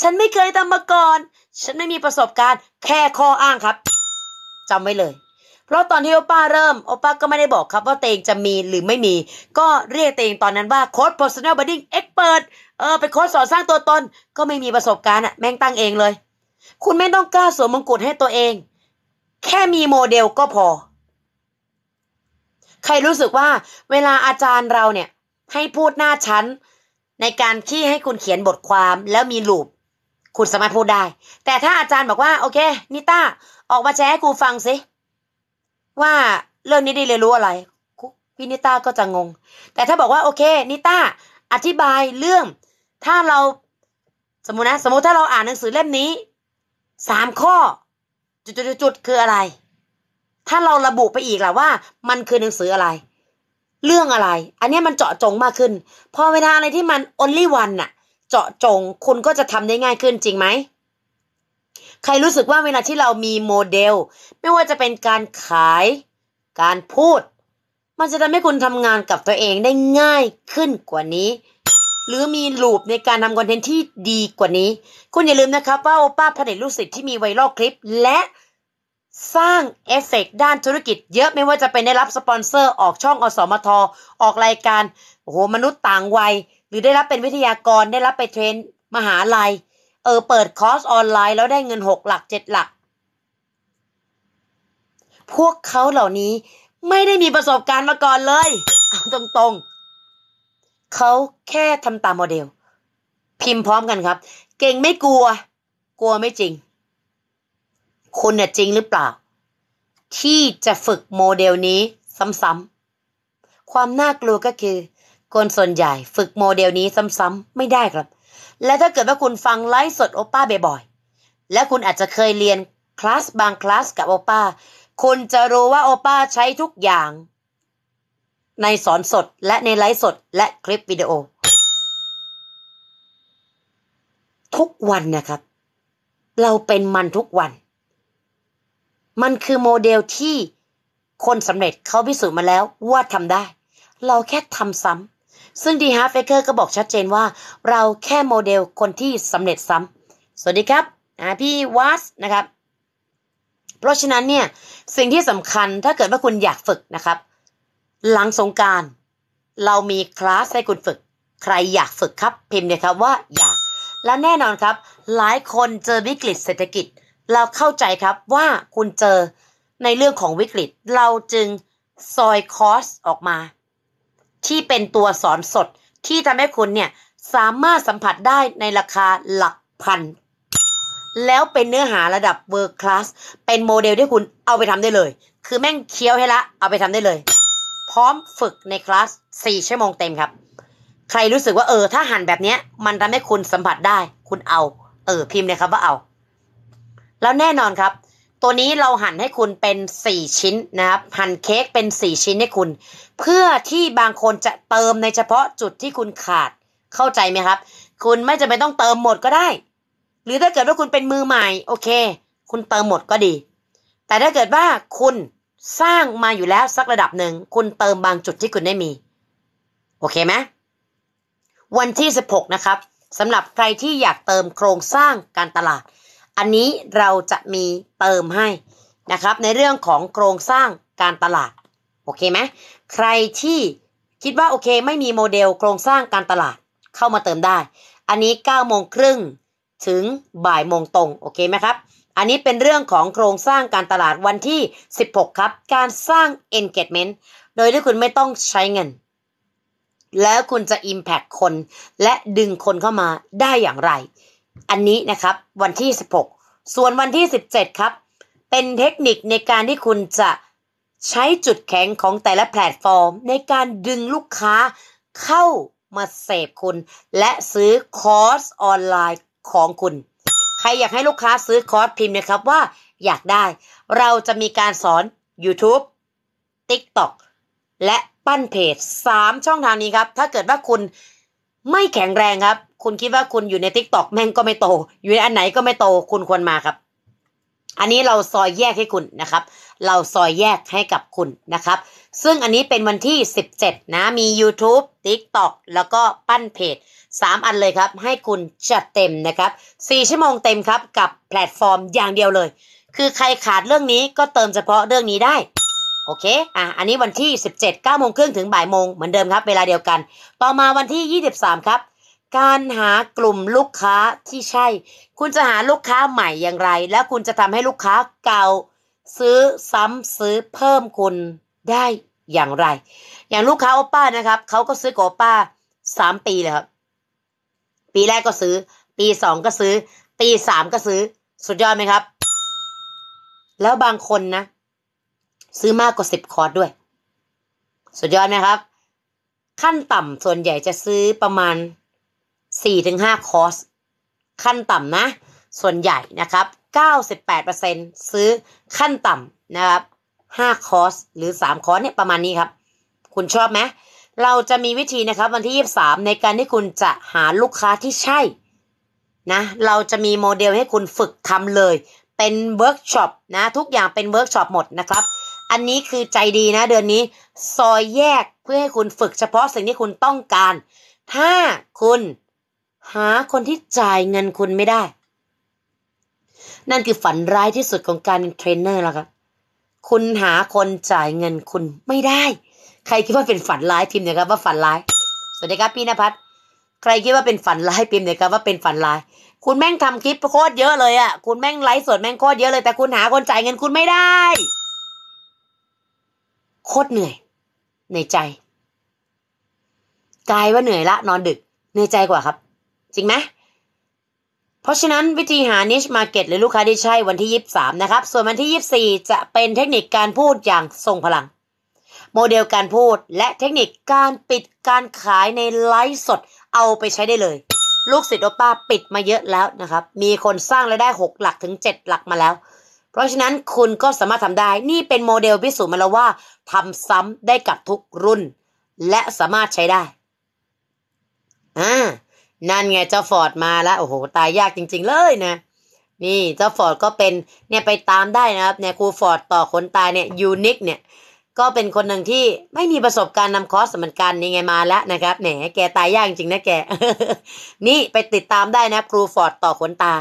ฉันไม่เคยทำมาก่อน ฉันไม่มีประสบการณ์ แค่ข้ออ้างครับจำไว้เลยเพราะตอนที่โอป้าเริ่มโอป้าก็ไม่ได้บอกครับว่าเตงจะมีหรือไม่มี ก็เรียกเตงตอนนั้นว่าโค้ด personal branding expert เออเป็นโค้ดสอนสร้างตัวตน ก็ไม่มีประสบการณ์อะแม่งตั้งเองเลย คุณไม่ต้องกล้าสวมมงกุฎให้ตัวเอง แค่มีโมเดลก็พอ ใครรู้สึกว่า เวลาอาจารย์เราเนี่ย ให้พูดหน้าชั้น ในการขี้ให้คุณเขียนบทความแล้วมีลูปคุณสามารถพูดได้ แต่ถ้าอาจารย์บอกว่า โอเคนิต้าออกมาแชร์ให้ครูฟังสิว่าเรื่องนี้ได้เรียนรู้อะไรพี่นิต้าก็จะงง แต่ถ้าบอกว่า โอเคนิต้าอธิบายเรื่องถ้าเราสมมตินะสมมติถ้าเราอ่านหนังสือเล่มนี้สามข้อจุดจุดคืออะไร ถ้าเราระบุไปอีกล่ะว่า มันคือหนังสืออะไร เรื่องอะไร อันนี้มันเจาะจงมากขึ้นพอเวลาอะไรที่มัน only one น่ะ เจาะจงคุณก็จะทำได้ง่ายขึ้นจริงไหมใครรู้สึกว่าเวลาที่เรามีโมเดลไม่ว่าจะเป็นการขายการพูด มันจะทำให้คุณทำงานกับตัวเองได้ง่ายขึ้นกว่านี้ หรือมีลูปในการทำคอนเทนต์ที่ดีกว่านี้ คุณอย่าลืมนะครับว่าโอป้าผลิตลูกศิษย์ที่มีไวรัลคลิป และสร้างเอฟเฟกด้านธุรกิจ เยอะไม่ว่าจะเป็นได้รับสปอนเซอร์ออกช่องอสมทอออกรายการโอ้โหมนุษย์ต่างวัย หรือได้รับเป็นวิทยากรได้รับไปเทรนมหาลัยเออเปิดคอร์สออนไลน์แล้วได้เงินหกหลักเจ็ดหลัก พวกเขาเหล่านี้ไม่ได้มีประสบการณ์มาก่อนเลย เอาตรงๆเขาแค่ทำตามโมเดล พิมพ์พร้อมกันครับ เก่งไม่กลัว กลัวไม่จริงคุณนี่ยจริงหรือเปล่า ที่จะฝึกโมเดลนี้ ซ้ำๆความน่ากลัวก็คือคนส่วนใหญ่ฝึกโมเดลนี้ซ้ำๆไม่ได้ครับและถ้าเกิดว่าคุณฟังไลฟ์สดโอป้าบ่อยๆ และคุณอาจจะเคยเรียนคลาสบางคลาสกับโอป้า คุณจะรู้ว่าโอป้าใช้ทุกอย่าง ในสอนสดและในไลฟ์สด และคลิปวิดีโอ ทุกวันนะครับ เราเป็นมันทุกวัน มันคือโมเดลที่คนสำเร็จเขาพิสูจน์มาแล้วว่าทำได้ เราแค่ทำซ้ำซึ่งดีฮาร์ฟเฟเกอร์ก็บอกชัดเจนว่า เราแค่โมเดลคนที่สำเร็จซ้ำ สวัสดีครับพี่วัสนะครับ เพราะฉะนั้นเนี่ยสิ่งที่สำคัญถ้าเกิดว่าคุณอยากฝึกนะครับ หลังสงการ เรามีคลาสให้คุณฝึก ใครอยากฝึกครับพิมพ์เลยครับว่าอยากและแน่นอนครับ หลายคนเจอวิกฤตเศรษฐกิจเราเข้าใจครับว่าคุณเจอในเรื่องของวิกฤต เราจึงซอยคอสออกมาที่เป็นตัวสอนสดที่ทำให้คุณเนี่ยสามารถสัมผัสได้ในราคาหลักพัน แล้วเป็นเนื้อหาระดับเวิร์คคลาสเป็นโมเดลที่คุณเอาไปทำได้เลยคือแม่งเคี้ยวให้ละเอาไปทำได้เลย พร้อมฝึกในคลาส4ชั่วโมงเต็มครับ ใครรู้สึกว่าเออถ้าหันแบบเนี้ย มันทำให้คุณสัมผัสได้คุณเอา เออพิมพ์เลยครับว่าเอา แล้วแน่นอนครับตัวนี้เราหั่นให้คุณเป็นสี่ชิ้นนะครับหั่นเค้กเป็นสี่ชิ้นให้คุณ เพื่อที่บางคนจะเติมในเฉพาะจุดที่คุณขาดเข้าใจไหมครับ คุณไม่จำเป็นต้องเติมหมดก็ได้ หรือถ้าเกิดว่าคุณเป็นมือใหม่ โอเค คุณเติมหมดก็ดี แต่ถ้าเกิดว่าคุณสร้างมาอยู่แล้วสักระดับหนึ่งคุณเติมบางจุดที่คุณได้มี โอเคไหมวันที่16นะครับสำหรับใครที่อยากเติมโครงสร้างการตลาดอันนี้เราจะมีเติมให้นะครับ ในเรื่องของโครงสร้างการตลาดโอเคไหมใครที่คิดว่าโอเคไม่มีโมเดลโครงสร้างการตลาดเข้ามาเติมได้ อันนี้9โมงครึ่งถึงบ่ายโมงตรงโอเคไหมครับอันนี้เป็นเรื่องของโครงสร้างการตลาดวันที่ 16 ครับ การสร้าง engagement โดยที่คุณไม่ต้องใช้เงิน แล้วคุณจะ impact คน และดึงคนเข้ามาได้อย่างไรอันนี้นะครับวันที่ 16 ส่วนวันที่ 17 ครับ เป็นเทคนิคในการที่คุณจะใช้จุดแข็งของแต่ละแพลตฟอร์ม ในการดึงลูกค้าเข้ามาเสพคุณ และซื้อคอร์สออนไลน์ของคุณ ใครอยากให้ลูกค้าซื้อคอร์สพิมพ์นะครับว่า อยากได้เราจะมีการสอน YouTube TikTok และปั้นเพจ 3 ช่องทางนี้ครับ ถ้าเกิดว่าคุณไม่แข็งแรงครับ คุณคิดว่าคุณอยู่ในทิกตอกแม่งก็ไม่โต อยู่ในอันไหนก็ไม่โต คุณควรมาครับ อันนี้เราซอยแยกให้คุณนะครับ เราซอยแยกให้กับคุณนะครับ ซึ่งอันนี้เป็นวันที่ 17 นะ มี YouTube TikTok แล้วก็ปั้นเพจ 3 อันเลยครับ ให้คุณจัดเต็มนะครับ 4ชั่วโมงเต็มครับกับแพลตฟอร์มอย่างเดียวเลย คือใครขาดเรื่องนี้ก็เติมเฉพาะเรื่องนี้ได้โอเค อ่ะ อันนี้วันที่ 17 9โมงครึ่งถึงบ่ายโมงเหมือนเดิมครับ เวลาเดียวกัน ต่อมาวันที่ 23 ครับ การหากลุ่มลูกค้าที่ใช่ คุณจะหาลูกค้าใหม่อย่างไร แล้วคุณจะทำให้ลูกค้าเก่า ซื้อซ้ำซื้อเพิ่มคุณได้อย่างไร อย่างลูกค้าโอป้านะครับ เขาก็ซื้อกับโอป้าสามปีเลยครับ ปีแรกก็ซื้อ ปีสองก็ซื้อ ปีสามก็ซื้อ สุดยอดไหมครับ แล้วบางคนนะซื้อมากกว่าสิบคอร์สด้วย สุดยอดนะครับ ขั้นต่ำส่วนใหญ่จะซื้อประมาณสี่ถึงห้าคอร์สขั้นต่ำนะ ส่วนใหญ่นะครับเก้าสิบแปดเปอร์เซ็นซื้อขั้นต่ำนะครับห้าคอร์สหรือสามคอร์สเนี่ยประมาณนี้ครับ คุณชอบไหมเราจะมีวิธีนะครับวันที่ยี่สามในการที่คุณจะหาลูกค้าที่ใช่นะ เราจะมีโมเดลให้คุณฝึกทำเลยเป็นเวิร์กช็อปนะ ทุกอย่างเป็นเวิร์กช็อปหมดนะครับอันนี้คือใจดีนะเดือนนี้ ซอยแยกเพื่อให้คุณฝึกเฉพาะสิ่งที่คุณต้องการ ถ้าคุณหาคนที่จ่ายเงินคุณไม่ได้ นั่นคือฝันร้ายที่สุดของการเป็นเทรนเนอร์แล้วครับคุณหาคนจ่ายเงินคุณไม่ได้ ใครคิดว่าเป็นฝันร้ายพิมพ์เนี่ยครับว่า ฝันร้ายสวัสดีครับพี่นภัสใครคิดว่าเป็นฝันร้ายพิมพ์เนี่ยครับว่าเป็นฝันร้าย คุณแม่งทำคลิปโคตรเยอะเลยอะ่ะคุณแม่งไลฟ์สดแม่งโคตรเยอะเลยแต่คุณหาคนจ่ายเงินคุณไม่ได้โคตรเหนื่อยในใจกายว่าเหนื่อยละ นอนดึกเหนื่อยใจกว่าครับ จริงไหม เพราะฉะนั้นวิธีหานิชมาเก็ตหรือลูกค้าที่ใช่วันที่ยีสามนะครับ ส่วนวันที่ยีสี่จะเป็นเทคนิคการพูดอย่างทรงพลัง โมเดลการพูดและเทคนิคการปิดการขายในไลฟ์สดเอาไปใช้ได้เลย ลูกศิษย์โอป้าปิดมาเยอะแล้วนะครับ มีคนสร้างรายได้หกหลักถึงเจ็ดหลักมาแล้วเพราะฉะนั้นคุณก็สามารถทำได้ นี่เป็นโมเดลพิสูจน์มาแล้วว่าทำซ้ำได้กับทุกรุ่น และสามารถใช้ได้อ่านั่นไงเจ้าฟอร์ดมาแล้ว โอ้โห ตายยากจริง ๆ เลยนะ นี่เจ้าฟอร์ดก็เป็น เนี่ยไปตามได้นะครับ เนี่ยครูฟอร์ดต่อคนตายเนี่ยยูนิคเนี่ย ก็เป็นคนหนึ่งที่ไม่มีประสบการณ์นำคอร์สเหมือนกัน นี่ไงมาแล้วนะครับ แหมแกตายยากจริงนะแก นี่ไปติดตามได้นะ ครูฟอร์ดต่อขนตา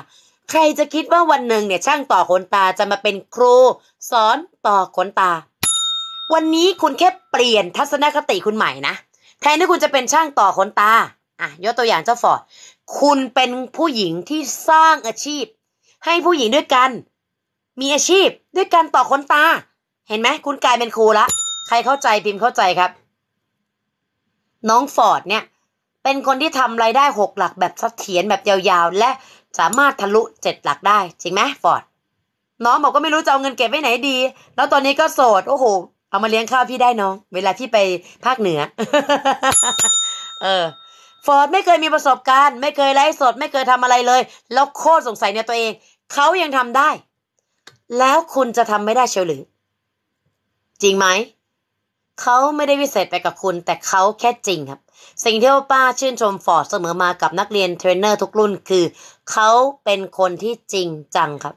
ใครจะคิดว่าวันหนึ่งเนี่ย ช่างต่อขนตาจะมาเป็นครูสอนต่อขนตา วันนี้คุณแค่เปลี่ยนทัศนคติคุณใหม่นะแทนที่คุณจะเป็นช่างต่อขนตา อ่ะ ยกตัวอย่างเจ้าฟอร์ดคุณเป็นผู้หญิงที่สร้างอาชีพ ให้ผู้หญิงด้วยกันมีอาชีพด้วยการต่อขนตา เห็นไหมคุณกลายเป็นครูละ ใครเข้าใจพิมพ์เข้าใจครับ น้องฟอร์ด เนี่ย เป็นคนที่ทำไรายได้หกหลักแบบเสถียรแบบยาวๆและสามารถทะลุเจ็ดหลักได้ จริงไหมฟอร์ดน้องบอกก็ไม่รู้จะเอาเงินเก็บไว้ไหนดี แล้วตอนนี้ก็โสดโอ้โห เอามาเลี้ยงข้าวพี่ได้น้องเวลาพี่ไปภาคเหนือ เออ ฟอร์ดไม่เคยมีประสบการณ์ ไม่เคยไลฟ์สด ไม่เคยทำอะไรเลย แล้วโคตรสงสัยในตัวเองเขายังทำได้ แล้วคุณจะทำไม่ได้เชียวหรือ จริงไหม เขาไม่ได้วิเศษไปกับคุณ แต่เขาแค่จริงครับสิ่งที่ป้าชื่นชมฟอร์ดเสมอมากับนักเรียนเทรนเนอร์ทุกรุ่นคือ เขาเป็นคนที่จริงจังครับ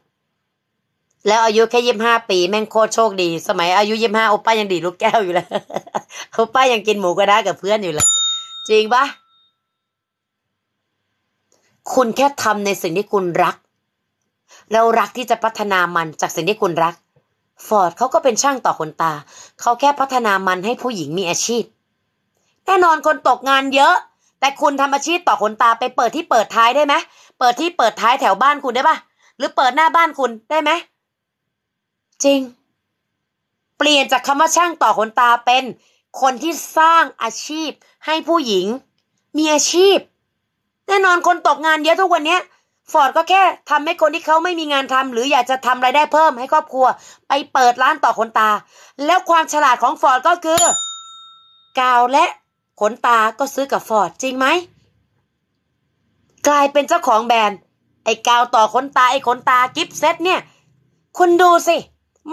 แล้วอายุแค่ยี่ห้าปีแม่งโคตรโชคดี สมัยอายุยี่ห้าโอป้ายังดีลูกแก้วอยู่เลยโอป้ายังกินหมูกระด้กับเพื่อนอยู่เลยจริงปะคุณแค่ทำในสิ่งที่คุณรัก แล้วรักที่จะพัฒนามันจากสิ่งที่คุณรัก ฟอร์ดเขาก็เป็นช่างต่อขนตาเขาแค่พัฒนามันให้ผู้หญิงมีอาชีพแน่นอนคนตกงานเยอะ แต่คุณทำอาชีพต่อขนตาไปเปิดที่เปิดท้ายได้ไหมเปิดที่เปิดท้ายแถวบ้านคุณได้ปะหรือเปิดหน้าบ้านคุณได้ไหม จริง เปลี่ยนจากคำว่าช่างต่อขนตาเป็นคนที่สร้างอาชีพให้ผู้หญิง มีอาชีพ แน่นอนคนตกงานเยอะทุกวันนี้ฟอร์ดก็แค่ทำให้คนที่เขาไม่มีงานทำหรืออยากจะทำไรายได้เพิ่มให้ครอบครัว ไปเปิดร้านต่อขนตา แล้วความฉลาดของฟอร์ดก็คือกาวและขนตาก็ซื้อกับฟอร์ด จริงไหม กลายเป็นเจ้าของแบรนด์ ไอ้กาวต่อขนตา ไอ้ขนตากิฟเซ็ตเนี่ย คุณดูสิ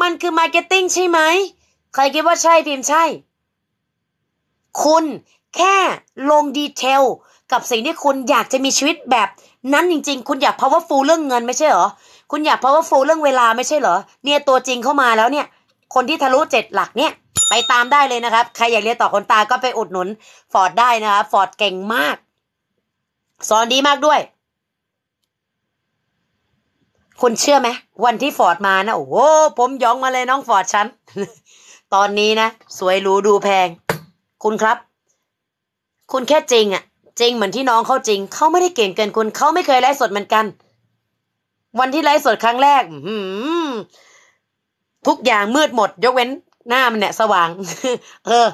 มันคือมาร์เก็ตติ้งใช่ไหม ใครคิดว่าใช่พิมพ์ใช่ คุณแค่ลงดีเทล กับสิ่งที่คุณอยากจะมีชีวิตแบบนั้นจริง ๆ คุณอยาก powerful เรื่องเงินไม่ใช่เหรอ คุณอยาก powerful เรื่องเวลาไม่ใช่เหรอ เนี่ยตัวจริงเข้ามาแล้วเนี่ย คนที่ทะลุเจ็ดหลักเนี่ยไปตามได้เลยนะครับ ใครอยากเรียนต่อขนตาก็ไปอุดหนุนฟอร์ดได้นะครับฟอร์ดเก่งมาก สอนดีมากด้วย คุณเชื่อไหมวันที่ฟอร์ดมานะโอ้โหผมย้องมาเลยน้องฟอร์ดฉันตอนนี้นะสวยหรูดูแพง คุณครับ คุณแค่จริงอะจริงเหมือนที่น้องเขาจริง เขาไม่ได้เก่งเกินคุณ เขาไม่เคยไลฟ์สดเหมือนกัน วันที่ไลฟ์สดครั้งแรกทุกอย่างมืดหมด ยกเว้นหน้ามันเนี่ย สว่าง เออ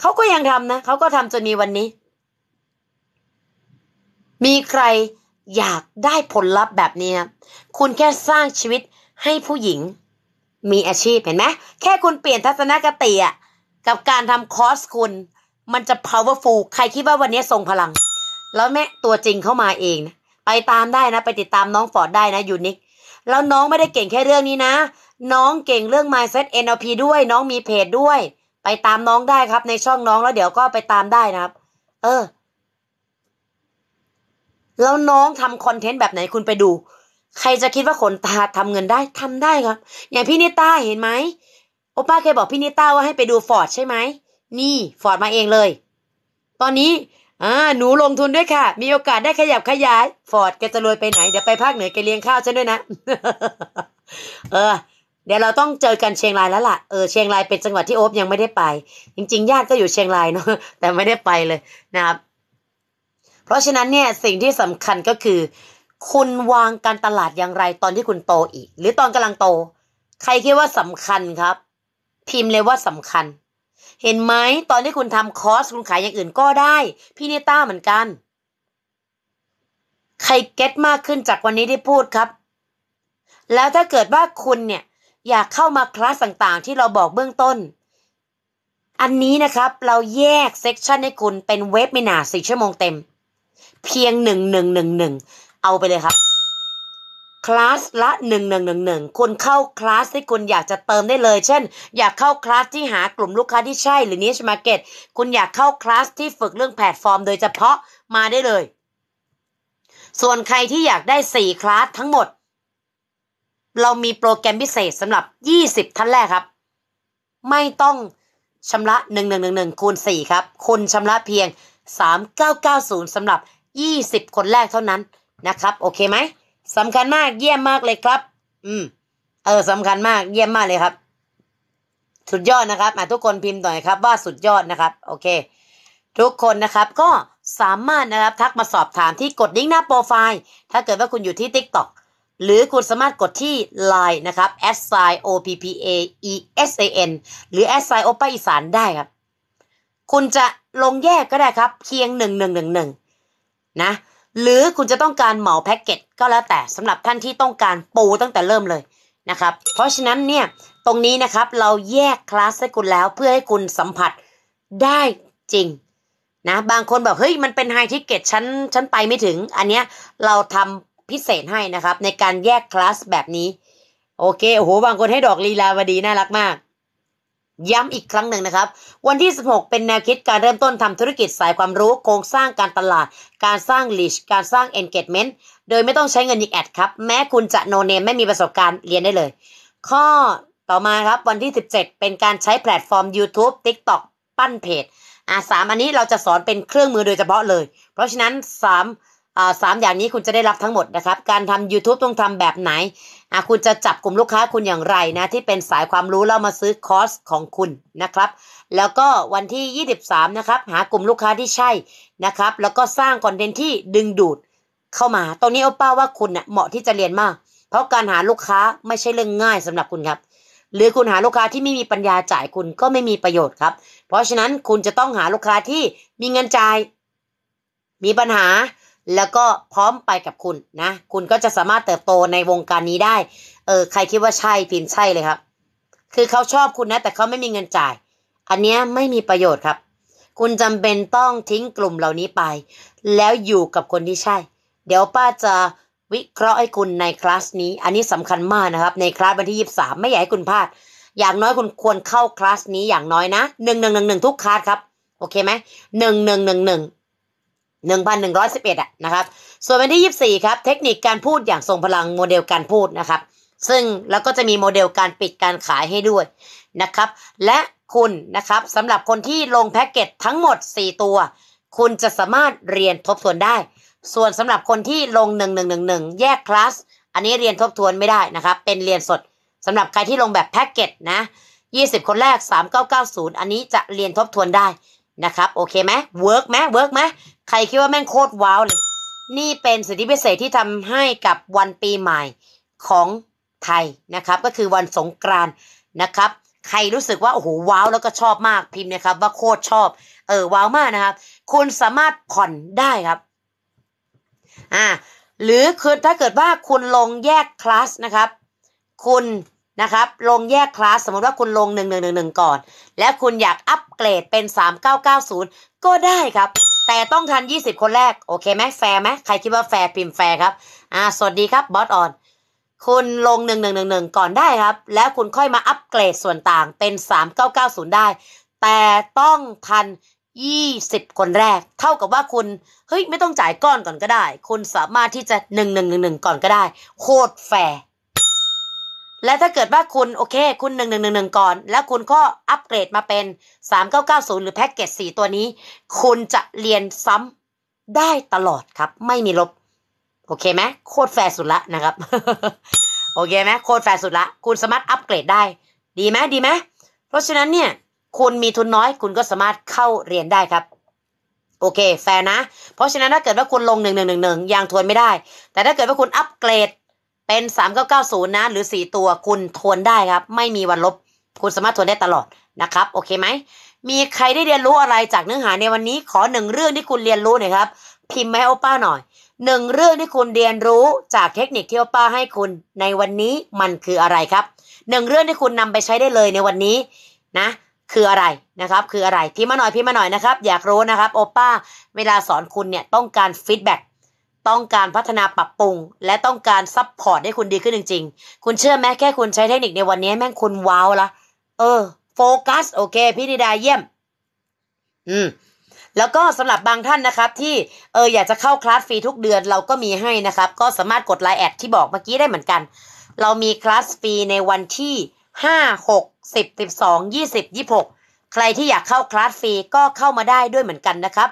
เขาก็ยังทำนะ เขาก็ทำจนมีวันนี้ มีใครอยากได้ผลลัพธ์แบบนี้คุณแค่สร้างชีวิตให้ผู้หญิงมีอาชีพเห็นไหม แค่คุณเปลี่ยนทัศนคติอะกับการทำคอร์สคุณ มันจะ powerful ใครคิดว่าวันนี้ทรงพลัง แล้วแม่ตัวจริงเข้ามาเองนะ ไปตามได้นะ ไปติดตามน้องฟอร์ดได้นะยูนิค แล้วน้องไม่ได้เก่งแค่เรื่องนี้นะน้องเก่งเรื่อง mindset NLP ด้วยน้องมีเพจด้วย ไปตามน้องได้ครับ ในช่องน้องแล้วเดี๋ยวก็ไปตามได้นะครับ เออ แล้วน้องทำคอนเทนต์แบบไหนคุณไปดู ใครจะคิดว่าขนตาทำเงินได้ทำได้ครับ อย่างพี่นิต้าเห็นไหมโอป้าเคยบอกพี่นิต้าว่าให้ไปดูฟอร์ดใช่ไหมนี่ฟอร์ดมาเองเลย ตอนนี้อ่าหนูลงทุนด้วยค่ะ มีโอกาสได้ขยับขยาย ฟอร์ดแกจะรวยไปไหนเดี๋ยวไปภาคเหนือแกเลี้ยงข้าวฉันด้วยนะเออเดี๋ยวเราต้องเจอกันเชียงรายแล้วล่ะเออเชียงรายเป็นจังหวัดที่โอ๊บยังไม่ได้ไป จริงๆญาติก็อยู่เชียงรายเนาะแต่ไม่ได้ไปเลย นะครับ เพราะฉะนั้นเนี่ยสิ่งที่สำคัญก็คือ คุณวางการตลาดอย่างไร ตอนที่คุณโตอีก หรือตอนกำลังโต ใครคิดว่าสำคัญครับ พิมพ์เลยว่าสำคัญ เห็นไหมตอนที่คุณทำคอร์สคุณขายอย่างอื่นก็ได้ พี่นิต้าเหมือนกัน ใครเก็ตมากขึ้นจากวันนี้ที่พูดครับ แล้วถ้าเกิดว่าคุณเนี่ยอยากเข้ามาคลาสต่าง ๆ ที่เราบอกเบื้องต้น อันนี้นะครับ เราแยกเซกชันให้คุณเป็นเว็บมินาสี่ชั่วโมงเต็ม เพียงหนึ่งหนึ่งหนึ่งหนึ่งเอาไปเลยครับ คลาสละหนึ่งหนึ่งหนึ่งหนึ่งคุณเข้าคลาสที่คุณอยากจะเติมได้เลย เช่น อยากเข้าคลาสที่หากลุ่มลูกค้าที่ใช่ หรือนิชมาร์เก็ตคุณอยากเข้าคลาสที่ฝึกเรื่องแพลตฟอร์มโดยเฉพาะมาได้เลย ส่วนใครที่อยากได้สี่คลาสทั้งหมดเรามีโปรแกรมพิเศษสำหรับ 20ท่านแรกครับ ไม่ต้องชำระ1111คูณ4ครับ คุณชำระเพียง3990สำหรับ 20 คนแรกเท่านั้นนะครับ โอเคไหมสำคัญมากเยี่ยมมากเลยครับ อืม เออสำคัญมากเยี่ยมมากเลยครับ สุดยอดนะครับทุกคนพิมพ์หน่อยครับว่าสุดยอดนะครับ โอเค ทุกคนนะครับก็สามารถนะครับทักมาสอบถามที่กดลิงก์หน้าโปรไฟล์ ถ้าเกิดว่าคุณอยู่ที่ TikTok หรือคุณสามารถกดที่ Line นะครับ s i o p p a e s a n หรือ s i o p a อีสานได้ครับ คุณจะลงแยกก็ได้ครับเพียง 1111นะหรือคุณจะต้องการเหมาแพ็กเกจก็แล้วแต่สำหรับท่านที่ต้องการปูตั้งแต่เริ่มเลยนะครับ เพราะฉะนั้นเนี่ย ตรงนี้นะครับเราแยกคลาสให้คุณแล้วเพื่อให้คุณสัมผัสได้จริงนะบางคนบอกเฮ้ยมันเป็นไฮทิเกตชั้นชั้นไปไม่ถึงอันเนี้ยเราทำพิเศษให้นะครับในการแยกคลาสแบบนี้ โอเคโอ้โหบางคนให้ดอกลีลาวดี น่ารักมาก ย้ำอีกครั้งหนึ่งนะครับ วันที่ 16 เป็นแนวคิดการเริ่มต้นทำธุรกิจสายความรู้โครงสร้างการตลาด การสร้างลิชการสร้างอนเกจเมนต์โดยไม่ต้องใช้เงินยิงแอดครับแม้คุณจะโนเนมไม่มีประสบการณ์เรียนได้เลย ข้อต่อมาครับวันที่ 17 เป็นการใช้แพลตฟอร์ม YouTube TikTok ปั้นเพจอ่ะสามอันนี้เราจะสอนเป็นเครื่องมือโดยเฉพาะเลย เพราะฉะนั้น 3สามอย่างนี้คุณจะได้รับทั้งหมดนะครับ การทำ YouTube ต้องทำแบบไหนคุณจะจับกลุ่มลูกค้าคุณอย่างไรนะ ที่เป็นสายความรู้แล้วมาซื้อคอร์สของคุณนะครับ แล้วก็วันที่ 23 นะครับ หากลุ่มลูกค้าที่ใช่นะครับ แล้วก็สร้างคอนเทนต์ที่ดึงดูดเข้ามาตรงนี้เอป้าว่าคุณเนะ่ยเหมาะที่จะเรียนมาก เพราะการหาลูกค้าไม่ใช่เรื่องง่ายสำหรับคุณครับ หรือคุณหาลูกค้าที่ไม่มีปัญญาจ่ายคุณก็ไม่มีประโยชน์ครับเพราะฉะนั้นคุณจะต้องหาลูกค้าที่มีเงินจ่ายมีปัญหาแล้วก็พร้อมไปกับคุณนะคุณก็จะสามารถเติบโตในวงการนี้ได้เออใครคิดว่าใช่พิมพ์ใช่เลยครับ คือเขาชอบคุณนะ แต่เขาไม่มีเงินจ่าย อันนี้ไม่มีประโยชน์ครับ คุณจำเป็นต้องทิ้งกลุ่มเหล่านี้ไป แล้วอยู่กับคนที่ใช่ เดี๋ยวป้าจะวิเคราะห์ให้คุณในคลาสนี้อันนี้สำคัญมากนะครับ ในคลาสวันที่ยีบสามไม่อยากให้คุณพลาด อย่างน้อยคุณควรเข้าคลาสนี้อย่างน้อยนะหนึ่งหนึ่งหนึ่งหนึ่งทุกคลาสครับ โอเคไหมหนึ่งหนึ่งหนึ่งหนึ่ง1,111อ่ะนะครับ ส่วนวันที่ 24ครับเทคนิคการพูดอย่างทรงพลังโมเดลการพูดนะครับ ซึ่งเราก็จะมีโมเดลการปิดการขายให้ด้วยนะครับ และคุณนะครับสำหรับคนที่ลงแพ็กเกจทั้งหมด 4 ตัว คุณจะสามารถเรียนทบทวนได้ ส่วนสำหรับคนที่ลง 1111 แยกคลาสอันนี้เรียนทบทวนไม่ได้นะครับเป็นเรียนสดสำหรับใครที่ลงแบบแพ็กเกจนะ20 คนแรก 3990 อันนี้จะเรียนทบทวนได้นะครับโอเคไหมเวิร์กไหมเวิร์กไหมใครคิดว่าแม่งโคตรว้าวเลยนี่เป็นสิทธิพิเศษที่ทำให้กับวันปีใหม่ของไทยนะครับ ก็คือวันสงกรานนะครับ ใครรู้สึกว่าโอ้โหว้าวแล้วก็ชอบมากพิมพ์นะครับ ว่าโคตรชอบเออว้าวมากนะครับ คุณสามารถผ่อนได้ครับอ่าหรือคือถ้าเกิดว่าคุณลงแยกคลาสนะครับคุณนะครับลงแยกคลาสสมมติว่าคุณลง1 1 1 1 ก่อน แล้วคุณอยากอัปเกรดเป็น3990 ก็ได้ครับ แต่ต้องทัน 20 คนแรกโอเคไหมแฟร์ไหมใครคิดว่าแฟร์พิมพ์แฟร์ครับอ่าสวัสดีครับบอสออน คุณลง1 1 1 1 ก่อนได้ครับ แล้วคุณค่อยมาอัปเกรดส่วนต่างเป็น 3990 ได้ แต่ต้องทัน 20 คนแรก เท่ากับว่าคุณเฮ้ยไม่ต้องจ่ายก้อนก่อนก็ได้ คุณสามารถที่จะ 1 1 1 1ก่อนก็ได้ โคตรแฟร์และถ้าเกิดว่าคุณโอเค คุณ1 1 1 1ก่อน แล้วคุณก็อัปเกรดมาเป็น 3990หรือแพ็กเกจ4ตัวนี้ คุณจะเรียนซ้ำได้ตลอดครับ ไม่มีลบ โอเคไหมโคตรแฟร์สุดละนะครับ โอเคไหมโคตรแฟร์สุดละ คุณสามารถอัปเกรดได้ ดีไหมดีไหมเพราะฉะนั้นเนี่ย คุณมีทุนน้อย คุณก็สามารถเข้าเรียนได้ครับ โอเคแฟร์นะ เพราะฉะนั้นถ้าเกิดว่าคุณลงหนึ่งหนึ่งหนึ่งหนึ่งยังทวนไม่ได้ แต่ถ้าเกิดว่าคุณอัปเกรดเป็น 3990นะหรือ 4 ตัวคุณทวนได้ครับไม่มีวันลบคุณสามารถทวนได้ตลอดนะครับโอเคไหมมีใครได้เรียนรู้อะไรจากเนื้อหาในวันนี้ ขอหนึ่งเรื่องที่คุณเรียนรู้หน่อยครับ พิมพ์มาให้โอป้าหน่อยหนึ่งเรื่องที่คุณเรียนรู้จากเทคนิคที่โอป้าให้คุณในวันนี้มันคืออะไรครับหนึ่งเรื่องที่คุณนำไปใช้ได้เลยในวันนี้นะคืออะไรนะครับ คืออะไรพิมพ์มาหน่อยพิมพ์มาหน่อยนะครับอยากรู้นะครับโอป้าเวลาสอนคุณเนี่ยต้องการฟีดแบ็กต้องการพัฒนาปรับปรุง และต้องการซัพพอร์ตให้คุณดีขึ้นจริง ๆ คุณเชื่อไหมแค่คุณใช้เทคนิคในวันนี้แม่งคุณว้าวละ เออ โฟกัส โอเค พี่นิดาเยี่ยม อืมแล้วก็สำหรับบางท่านนะครับ ที่เอออยากจะเข้าคลาสฟรีทุกเดือน เราก็มีให้นะครับ ก็สามารถกดไลน์แอดที่บอกเมื่อกี้ได้เหมือนกัน เรามีคลาสฟรีในวันที่ห้าหกสิบสิบสองยี่สิบยี่หกใครที่อยากเข้าคลาสฟรีก็เข้ามาได้ด้วยเหมือนกันนะครับ